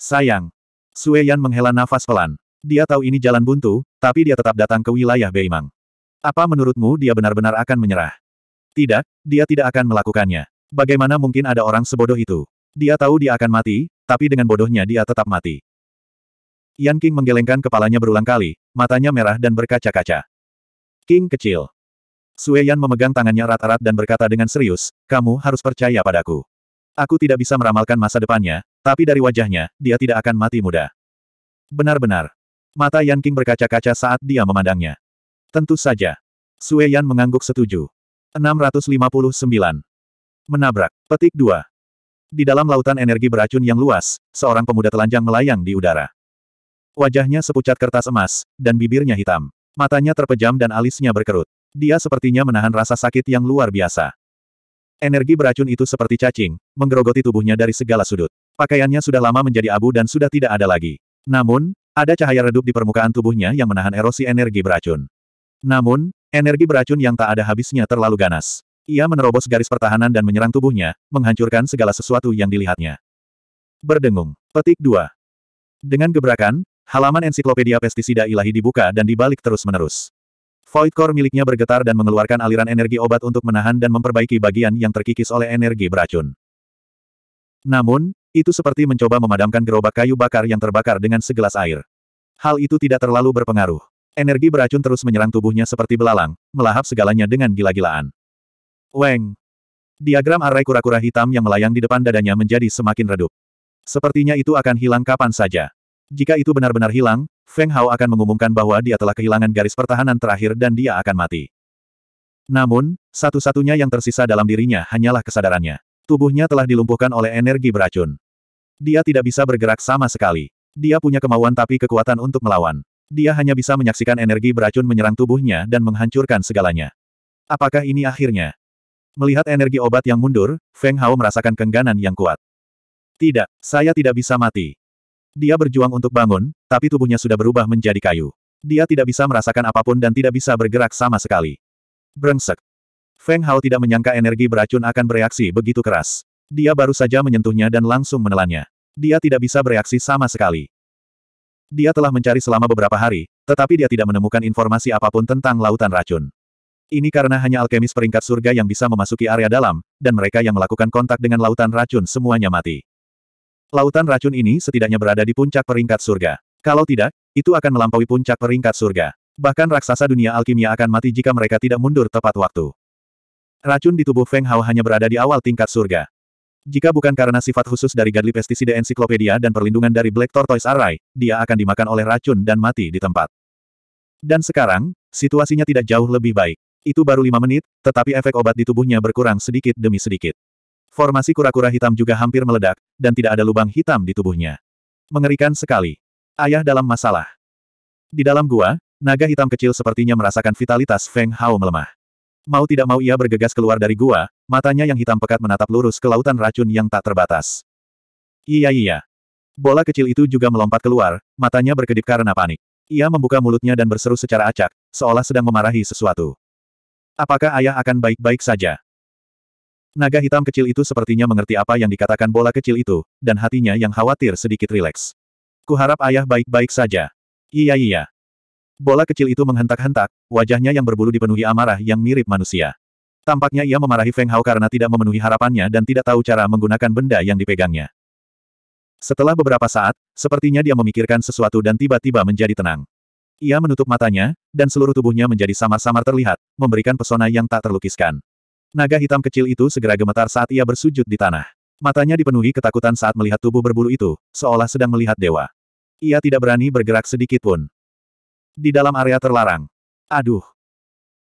Sayang. Sue Yan menghela nafas pelan. Dia tahu ini jalan buntu, tapi dia tetap datang ke wilayah Beimang. Apa menurutmu dia benar-benar akan menyerah? Tidak, dia tidak akan melakukannya. Bagaimana mungkin ada orang sebodoh itu? Dia tahu dia akan mati, tapi dengan bodohnya dia tetap mati. Yan King menggelengkan kepalanya berulang kali, matanya merah dan berkaca-kaca. King kecil. Sueyan memegang tangannya rata-rat dan berkata dengan serius, kamu harus percaya padaku. Aku tidak bisa meramalkan masa depannya, tapi dari wajahnya, dia tidak akan mati muda. Benar-benar. Mata Yan King berkaca-kaca saat dia memandangnya. Tentu saja. Sue mengangguk setuju. 659. Menabrak. Petik 2. Di dalam lautan energi beracun yang luas, seorang pemuda telanjang melayang di udara. Wajahnya sepucat kertas emas, dan bibirnya hitam. Matanya terpejam dan alisnya berkerut. Dia sepertinya menahan rasa sakit yang luar biasa. Energi beracun itu seperti cacing, menggerogoti tubuhnya dari segala sudut. Pakaiannya sudah lama menjadi abu dan sudah tidak ada lagi. Namun, ada cahaya redup di permukaan tubuhnya yang menahan erosi energi beracun. Namun, energi beracun yang tak ada habisnya terlalu ganas. Ia menerobos garis pertahanan dan menyerang tubuhnya, menghancurkan segala sesuatu yang dilihatnya. Berdengung. Petik 2. Dengan gebrakan, halaman ensiklopedia pestisida ilahi dibuka dan dibalik terus-menerus. Void Core miliknya bergetar dan mengeluarkan aliran energi obat untuk menahan dan memperbaiki bagian yang terkikis oleh energi beracun. Namun, itu seperti mencoba memadamkan gerobak kayu bakar yang terbakar dengan segelas air. Hal itu tidak terlalu berpengaruh. Energi beracun terus menyerang tubuhnya seperti belalang, melahap segalanya dengan gila-gilaan. Weng! Diagram arai kura-kura hitam yang melayang di depan dadanya menjadi semakin redup. Sepertinya itu akan hilang kapan saja. Jika itu benar-benar hilang, Feng Hao akan mengumumkan bahwa dia telah kehilangan garis pertahanan terakhir dan dia akan mati. Namun, satu-satunya yang tersisa dalam dirinya hanyalah kesadarannya. Tubuhnya telah dilumpuhkan oleh energi beracun. Dia tidak bisa bergerak sama sekali. Dia punya kemauan tapi kekuatan untuk melawan. Dia hanya bisa menyaksikan energi beracun menyerang tubuhnya dan menghancurkan segalanya. Apakah ini akhirnya? Melihat energi obat yang mundur, Feng Hao merasakan kengganan yang kuat. Tidak, saya tidak bisa mati. Dia berjuang untuk bangun, tapi tubuhnya sudah berubah menjadi kayu. Dia tidak bisa merasakan apapun dan tidak bisa bergerak sama sekali. Brengsek. Feng Hao tidak menyangka energi beracun akan bereaksi begitu keras. Dia baru saja menyentuhnya dan langsung menelannya. Dia tidak bisa bereaksi sama sekali. Dia telah mencari selama beberapa hari, tetapi dia tidak menemukan informasi apapun tentang lautan racun. Ini karena hanya alkemis peringkat surga yang bisa memasuki area dalam, dan mereka yang melakukan kontak dengan lautan racun semuanya mati. Lautan racun ini setidaknya berada di puncak peringkat surga. Kalau tidak, itu akan melampaui puncak peringkat surga. Bahkan raksasa dunia alkimia akan mati jika mereka tidak mundur tepat waktu. Racun di tubuh Feng Hao hanya berada di awal tingkat surga. Jika bukan karena sifat khusus dari Godly Pestisida Encyclopedia dan perlindungan dari Black Tortoise Array, dia akan dimakan oleh racun dan mati di tempat. Dan sekarang, situasinya tidak jauh lebih baik. Itu baru lima menit, tetapi efek obat di tubuhnya berkurang sedikit demi sedikit. Formasi kura-kura hitam juga hampir meledak, dan tidak ada lubang hitam di tubuhnya. Mengerikan sekali. Ayah dalam masalah. Di dalam gua, naga hitam kecil sepertinya merasakan vitalitas Feng Hao melemah. Mau tidak mau ia bergegas keluar dari gua, matanya yang hitam pekat menatap lurus ke lautan racun yang tak terbatas. Iya iya. Bola kecil itu juga melompat keluar, matanya berkedip karena panik. Ia membuka mulutnya dan berseru secara acak, seolah sedang memarahi sesuatu. Apakah ayah akan baik-baik saja? Naga hitam kecil itu sepertinya mengerti apa yang dikatakan bola kecil itu, dan hatinya yang khawatir sedikit rileks. Kuharap ayah baik-baik saja. Iya iya. Bola kecil itu menghentak-hentak, wajahnya yang berbulu dipenuhi amarah yang mirip manusia. Tampaknya ia memarahi Feng Hao karena tidak memenuhi harapannya dan tidak tahu cara menggunakan benda yang dipegangnya. Setelah beberapa saat, sepertinya dia memikirkan sesuatu dan tiba-tiba menjadi tenang. Ia menutup matanya, dan seluruh tubuhnya menjadi samar-samar terlihat, memberikan pesona yang tak terlukiskan. Naga hitam kecil itu segera gemetar saat ia bersujud di tanah. Matanya dipenuhi ketakutan saat melihat tubuh berbulu itu, seolah sedang melihat dewa. Ia tidak berani bergerak sedikit pun. Di dalam area terlarang. Aduh.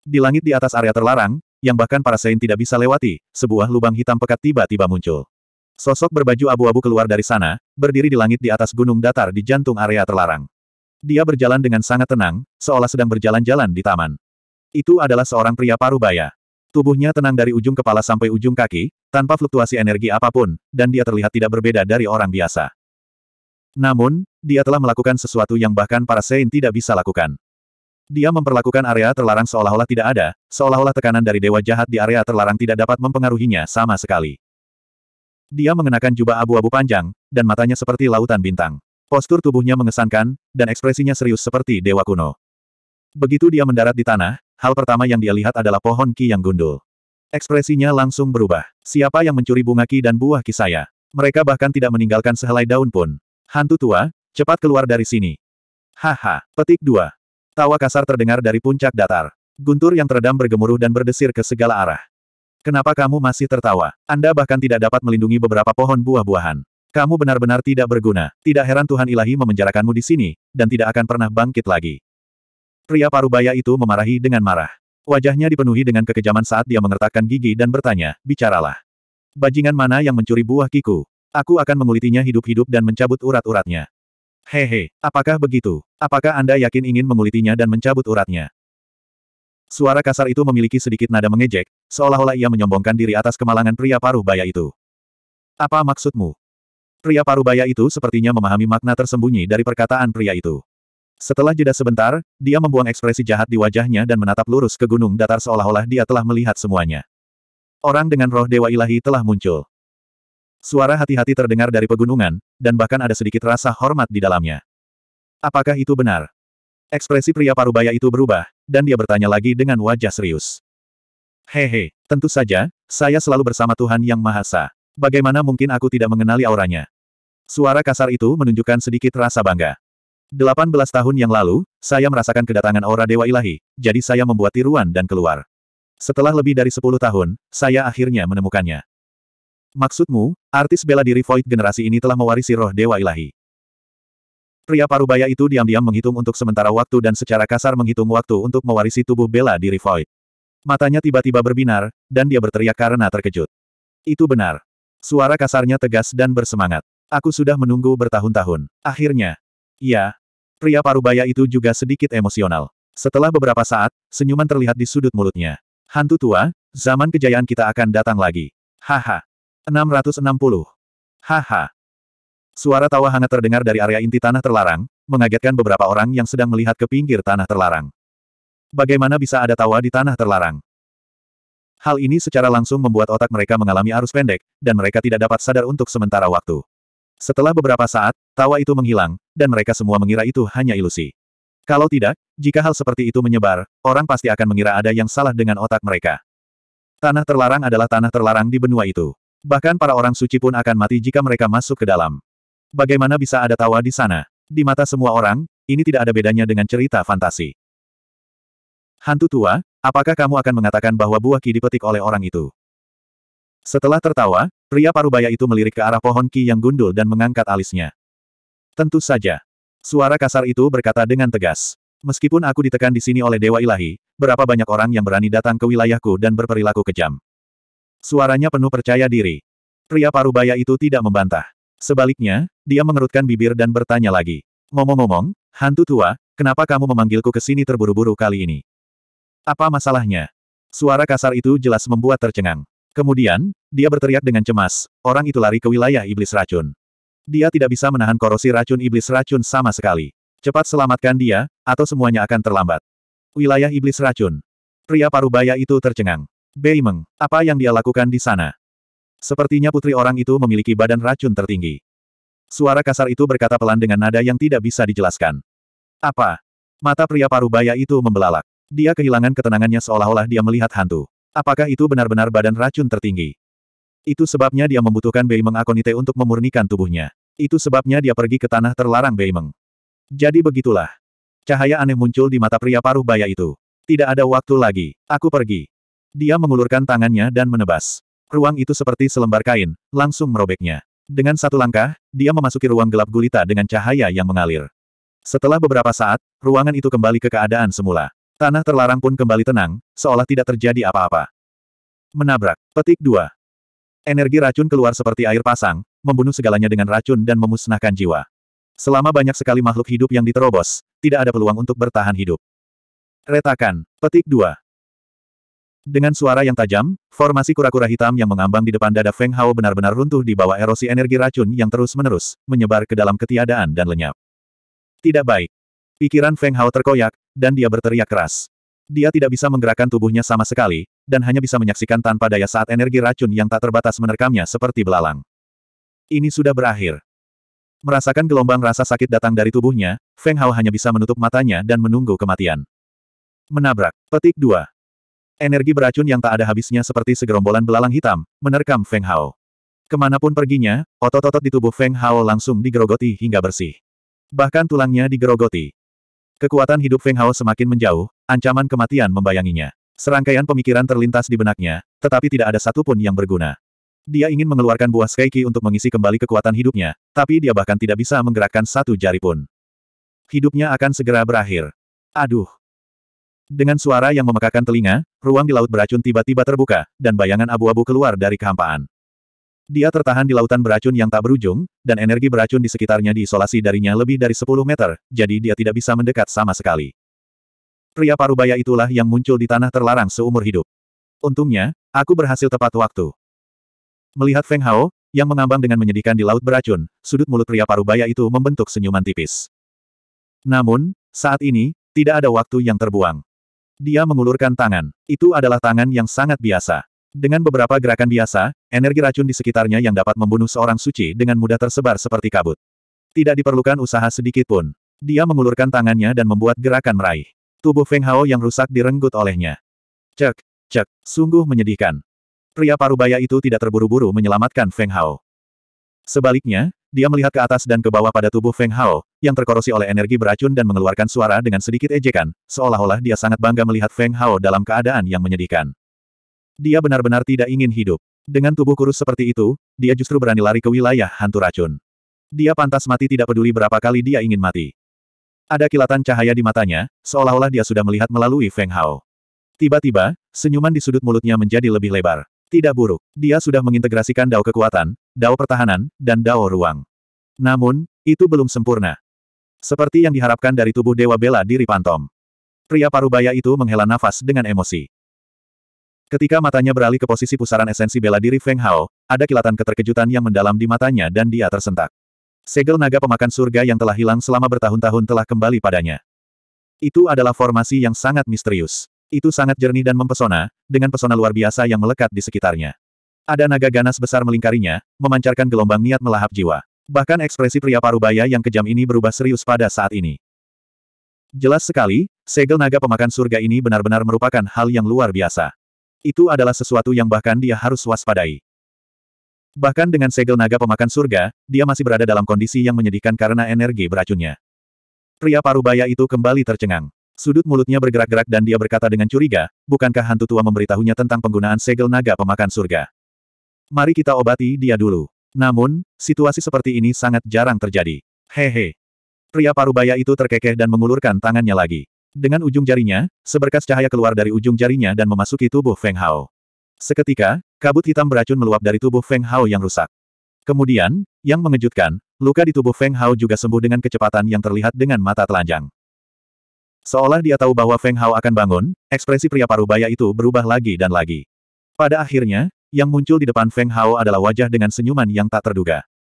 Di langit di atas area terlarang, yang bahkan para Saint tidak bisa lewati, sebuah lubang hitam pekat tiba-tiba muncul. Sosok berbaju abu-abu keluar dari sana, berdiri di langit di atas gunung datar di jantung area terlarang. Dia berjalan dengan sangat tenang, seolah sedang berjalan-jalan di taman. Itu adalah seorang pria parubaya. Tubuhnya tenang dari ujung kepala sampai ujung kaki, tanpa fluktuasi energi apapun, dan dia terlihat tidak berbeda dari orang biasa. Namun, dia telah melakukan sesuatu yang bahkan para Saint tidak bisa lakukan. Dia memperlakukan area terlarang seolah-olah tidak ada, seolah-olah tekanan dari dewa jahat di area terlarang tidak dapat mempengaruhinya sama sekali. Dia mengenakan jubah abu-abu panjang, dan matanya seperti lautan bintang. Postur tubuhnya mengesankan, dan ekspresinya serius seperti dewa kuno. Begitu dia mendarat di tanah, hal pertama yang dia lihat adalah pohon ki yang gundul. Ekspresinya langsung berubah. Siapa yang mencuri bunga ki dan buah ki saya? Mereka bahkan tidak meninggalkan sehelai daun pun. Hantu tua, cepat keluar dari sini. Haha, petik dua. Tawa kasar terdengar dari puncak datar. Guntur yang teredam bergemuruh dan berdesir ke segala arah. Kenapa kamu masih tertawa? Anda bahkan tidak dapat melindungi beberapa pohon buah-buahan. Kamu benar-benar tidak berguna. Tidak heran Tuhan ilahi memenjarakanmu di sini, dan tidak akan pernah bangkit lagi. Pria parubaya itu memarahi dengan marah. Wajahnya dipenuhi dengan kekejaman saat dia mengertakkan gigi dan bertanya, bicaralah. Bajingan mana yang mencuri buah kiku? Aku akan mengulitinya hidup-hidup dan mencabut urat-uratnya. Hehe, apakah begitu? Apakah Anda yakin ingin mengulitinya dan mencabut uratnya? Suara kasar itu memiliki sedikit nada mengejek, seolah-olah ia menyombongkan diri atas kemalangan pria Parubaya itu. Apa maksudmu? Pria Parubaya itu sepertinya memahami makna tersembunyi dari perkataan pria itu. Setelah jeda sebentar, dia membuang ekspresi jahat di wajahnya dan menatap lurus ke gunung datar seolah-olah dia telah melihat semuanya. Orang dengan roh dewa ilahi telah muncul. Suara hati-hati terdengar dari pegunungan, dan bahkan ada sedikit rasa hormat di dalamnya. Apakah itu benar? Ekspresi pria parubaya itu berubah, dan dia bertanya lagi dengan wajah serius. Hehe, tentu saja, saya selalu bersama Tuhan Yang Maha Esa. Bagaimana mungkin aku tidak mengenali auranya? Suara kasar itu menunjukkan sedikit rasa bangga. 18 tahun yang lalu, saya merasakan kedatangan aura Dewa Ilahi, jadi saya membuat tiruan dan keluar. Setelah lebih dari 10 tahun, saya akhirnya menemukannya. Maksudmu, artis bela diri Void generasi ini telah mewarisi roh Dewa Ilahi. Pria parubaya itu diam-diam menghitung untuk sementara waktu dan secara kasar menghitung waktu untuk mewarisi tubuh bela diri Void. Matanya tiba-tiba berbinar, dan dia berteriak karena terkejut. Itu benar. Suara kasarnya tegas dan bersemangat. Aku sudah menunggu bertahun-tahun. Akhirnya. Ya, Pria parubaya itu juga sedikit emosional. Setelah beberapa saat, senyuman terlihat di sudut mulutnya. Hantu tua, zaman kejayaan kita akan datang lagi. Haha. 660. Haha. Suara tawa hangat terdengar dari area inti tanah terlarang, mengagetkan beberapa orang yang sedang melihat ke pinggir tanah terlarang. Bagaimana bisa ada tawa di tanah terlarang? Hal ini secara langsung membuat otak mereka mengalami arus pendek, dan mereka tidak dapat sadar untuk sementara waktu. Setelah beberapa saat, tawa itu menghilang, dan mereka semua mengira itu hanya ilusi. Kalau tidak, jika hal seperti itu menyebar, orang pasti akan mengira ada yang salah dengan otak mereka. Tanah terlarang adalah tanah terlarang di benua itu. Bahkan para orang suci pun akan mati jika mereka masuk ke dalam. Bagaimana bisa ada tawa di sana? Di mata semua orang, ini tidak ada bedanya dengan cerita fantasi. Hantu tua, apakah kamu akan mengatakan bahwa buah ki dipetik oleh orang itu? Setelah tertawa, pria parubaya itu melirik ke arah pohon ki yang gundul dan mengangkat alisnya. Tentu saja. Suara kasar itu berkata dengan tegas. Meskipun aku ditekan di sini oleh Dewa Ilahi, berapa banyak orang yang berani datang ke wilayahku dan berperilaku kejam. Suaranya penuh percaya diri. Pria parubaya itu tidak membantah. Sebaliknya, dia mengerutkan bibir dan bertanya lagi. Ngomong-ngomong, hantu tua, kenapa kamu memanggilku ke sini terburu-buru kali ini? Apa masalahnya? Suara kasar itu jelas membuat tercengang. Kemudian, dia berteriak dengan cemas, orang itu lari ke wilayah iblis racun. Dia tidak bisa menahan korosi racun iblis racun sama sekali. Cepat selamatkan dia, atau semuanya akan terlambat. Wilayah iblis racun. Pria parubaya itu tercengang. Bei Meng, apa yang dia lakukan di sana? Sepertinya putri orang itu memiliki badan racun tertinggi. Suara kasar itu berkata pelan dengan nada yang tidak bisa dijelaskan. Apa? Mata pria parubaya itu membelalak. Dia kehilangan ketenangannya seolah-olah dia melihat hantu. Apakah itu benar-benar badan racun tertinggi? Itu sebabnya dia membutuhkan Beimeng Akonite untuk memurnikan tubuhnya. Itu sebabnya dia pergi ke tanah terlarang Beimeng. Jadi begitulah. Cahaya aneh muncul di mata pria paruh baya itu. Tidak ada waktu lagi. Aku pergi. Dia mengulurkan tangannya dan menebas. Ruang itu seperti selembar kain, langsung merobeknya. Dengan satu langkah, dia memasuki ruang gelap gulita dengan cahaya yang mengalir. Setelah beberapa saat, ruangan itu kembali ke keadaan semula. Tanah terlarang pun kembali tenang, seolah tidak terjadi apa-apa. Menabrak. Petik 2. Energi racun keluar seperti air pasang, membunuh segalanya dengan racun dan memusnahkan jiwa. Selama banyak sekali makhluk hidup yang diterobos, tidak ada peluang untuk bertahan hidup. Retakan. Petik 2. Dengan suara yang tajam, formasi kura-kura hitam yang mengambang di depan dada Feng Hao benar-benar runtuh di bawah erosi energi racun yang terus-menerus, menyebar ke dalam ketiadaan dan lenyap. Tidak baik. Pikiran Feng Hao terkoyak, dan dia berteriak keras. Dia tidak bisa menggerakkan tubuhnya sama sekali, dan hanya bisa menyaksikan tanpa daya saat energi racun yang tak terbatas menerkamnya seperti belalang. Ini sudah berakhir. Merasakan gelombang rasa sakit datang dari tubuhnya, Feng Hao hanya bisa menutup matanya dan menunggu kematian. Menabrak. Petik 2. Energi beracun yang tak ada habisnya seperti segerombolan belalang hitam, menerkam Feng Hao. Kemanapun perginya, otot-otot di tubuh Feng Hao langsung digerogoti hingga bersih. Bahkan tulangnya digerogoti. Kekuatan hidup Feng Hao semakin menjauh, ancaman kematian membayanginya. Serangkaian pemikiran terlintas di benaknya, tetapi tidak ada satupun yang berguna. Dia ingin mengeluarkan buah Skyki untuk mengisi kembali kekuatan hidupnya, tapi dia bahkan tidak bisa menggerakkan satu jari pun. Hidupnya akan segera berakhir. Aduh. Dengan suara yang memekakan telinga, ruang di laut beracun tiba-tiba terbuka, dan bayangan abu-abu keluar dari kehampaan. Dia tertahan di lautan beracun yang tak berujung, dan energi beracun di sekitarnya diisolasi darinya lebih dari 10 meter, jadi dia tidak bisa mendekat sama sekali. Pria parubaya itulah yang muncul di tanah terlarang seumur hidup. Untungnya, aku berhasil tepat waktu. Melihat Feng Hao, yang mengambang dengan menyedihkan di laut beracun, sudut mulut pria parubaya itu membentuk senyuman tipis. Namun, saat ini, tidak ada waktu yang terbuang. Dia mengulurkan tangan. Itu adalah tangan yang sangat biasa. Dengan beberapa gerakan biasa, energi racun di sekitarnya yang dapat membunuh seorang suci dengan mudah tersebar seperti kabut. Tidak diperlukan usaha sedikit pun. Dia mengulurkan tangannya dan membuat gerakan meraih. Tubuh Feng Hao yang rusak direnggut olehnya. Cek, cek, sungguh menyedihkan. Pria parubaya itu tidak terburu-buru menyelamatkan Feng Hao. Sebaliknya, dia melihat ke atas dan ke bawah pada tubuh Feng Hao, yang terkorosi oleh energi beracun dan mengeluarkan suara dengan sedikit ejekan, seolah-olah dia sangat bangga melihat Feng Hao dalam keadaan yang menyedihkan. Dia benar-benar tidak ingin hidup. Dengan tubuh kurus seperti itu, dia justru berani lari ke wilayah hantu racun. Dia pantas mati tidak peduli berapa kali dia ingin mati. Ada kilatan cahaya di matanya, seolah-olah dia sudah melihat melalui Feng Hao. Tiba-tiba, senyuman di sudut mulutnya menjadi lebih lebar. Tidak buruk, dia sudah mengintegrasikan dao kekuatan, dao pertahanan, dan dao ruang. Namun, itu belum sempurna. Seperti yang diharapkan dari tubuh Dewa Bela Diri Pantom. Pria parubaya itu menghela nafas dengan emosi. Ketika matanya beralih ke posisi pusaran esensi bela diri Feng Hao, ada kilatan keterkejutan yang mendalam di matanya dan dia tersentak. Segel naga pemakan surga yang telah hilang selama bertahun-tahun telah kembali padanya. Itu adalah formasi yang sangat misterius. Itu sangat jernih dan mempesona, dengan pesona luar biasa yang melekat di sekitarnya. Ada naga ganas besar melingkarinya, memancarkan gelombang niat melahap jiwa. Bahkan ekspresi pria parubaya yang kejam ini berubah serius pada saat ini. Jelas sekali, segel naga pemakan surga ini benar-benar merupakan hal yang luar biasa. Itu adalah sesuatu yang bahkan dia harus waspadai. Bahkan dengan segel naga pemakan surga, dia masih berada dalam kondisi yang menyedihkan karena energi beracunnya. Pria parubaya itu kembali tercengang. Sudut mulutnya bergerak-gerak dan dia berkata dengan curiga, bukankah hantu tua memberitahunya tentang penggunaan segel naga pemakan surga? Mari kita obati dia dulu. Namun, situasi seperti ini sangat jarang terjadi. Hehe. Pria parubaya itu terkekeh dan mengulurkan tangannya lagi. Dengan ujung jarinya, seberkas cahaya keluar dari ujung jarinya dan memasuki tubuh Feng Hao. Seketika, kabut hitam beracun meluap dari tubuh Feng Hao yang rusak. Kemudian, yang mengejutkan, luka di tubuh Feng Hao juga sembuh dengan kecepatan yang terlihat dengan mata telanjang. Seolah dia tahu bahwa Feng Hao akan bangun, ekspresi pria paruh baya itu berubah lagi dan lagi. Pada akhirnya, yang muncul di depan Feng Hao adalah wajah dengan senyuman yang tak terduga.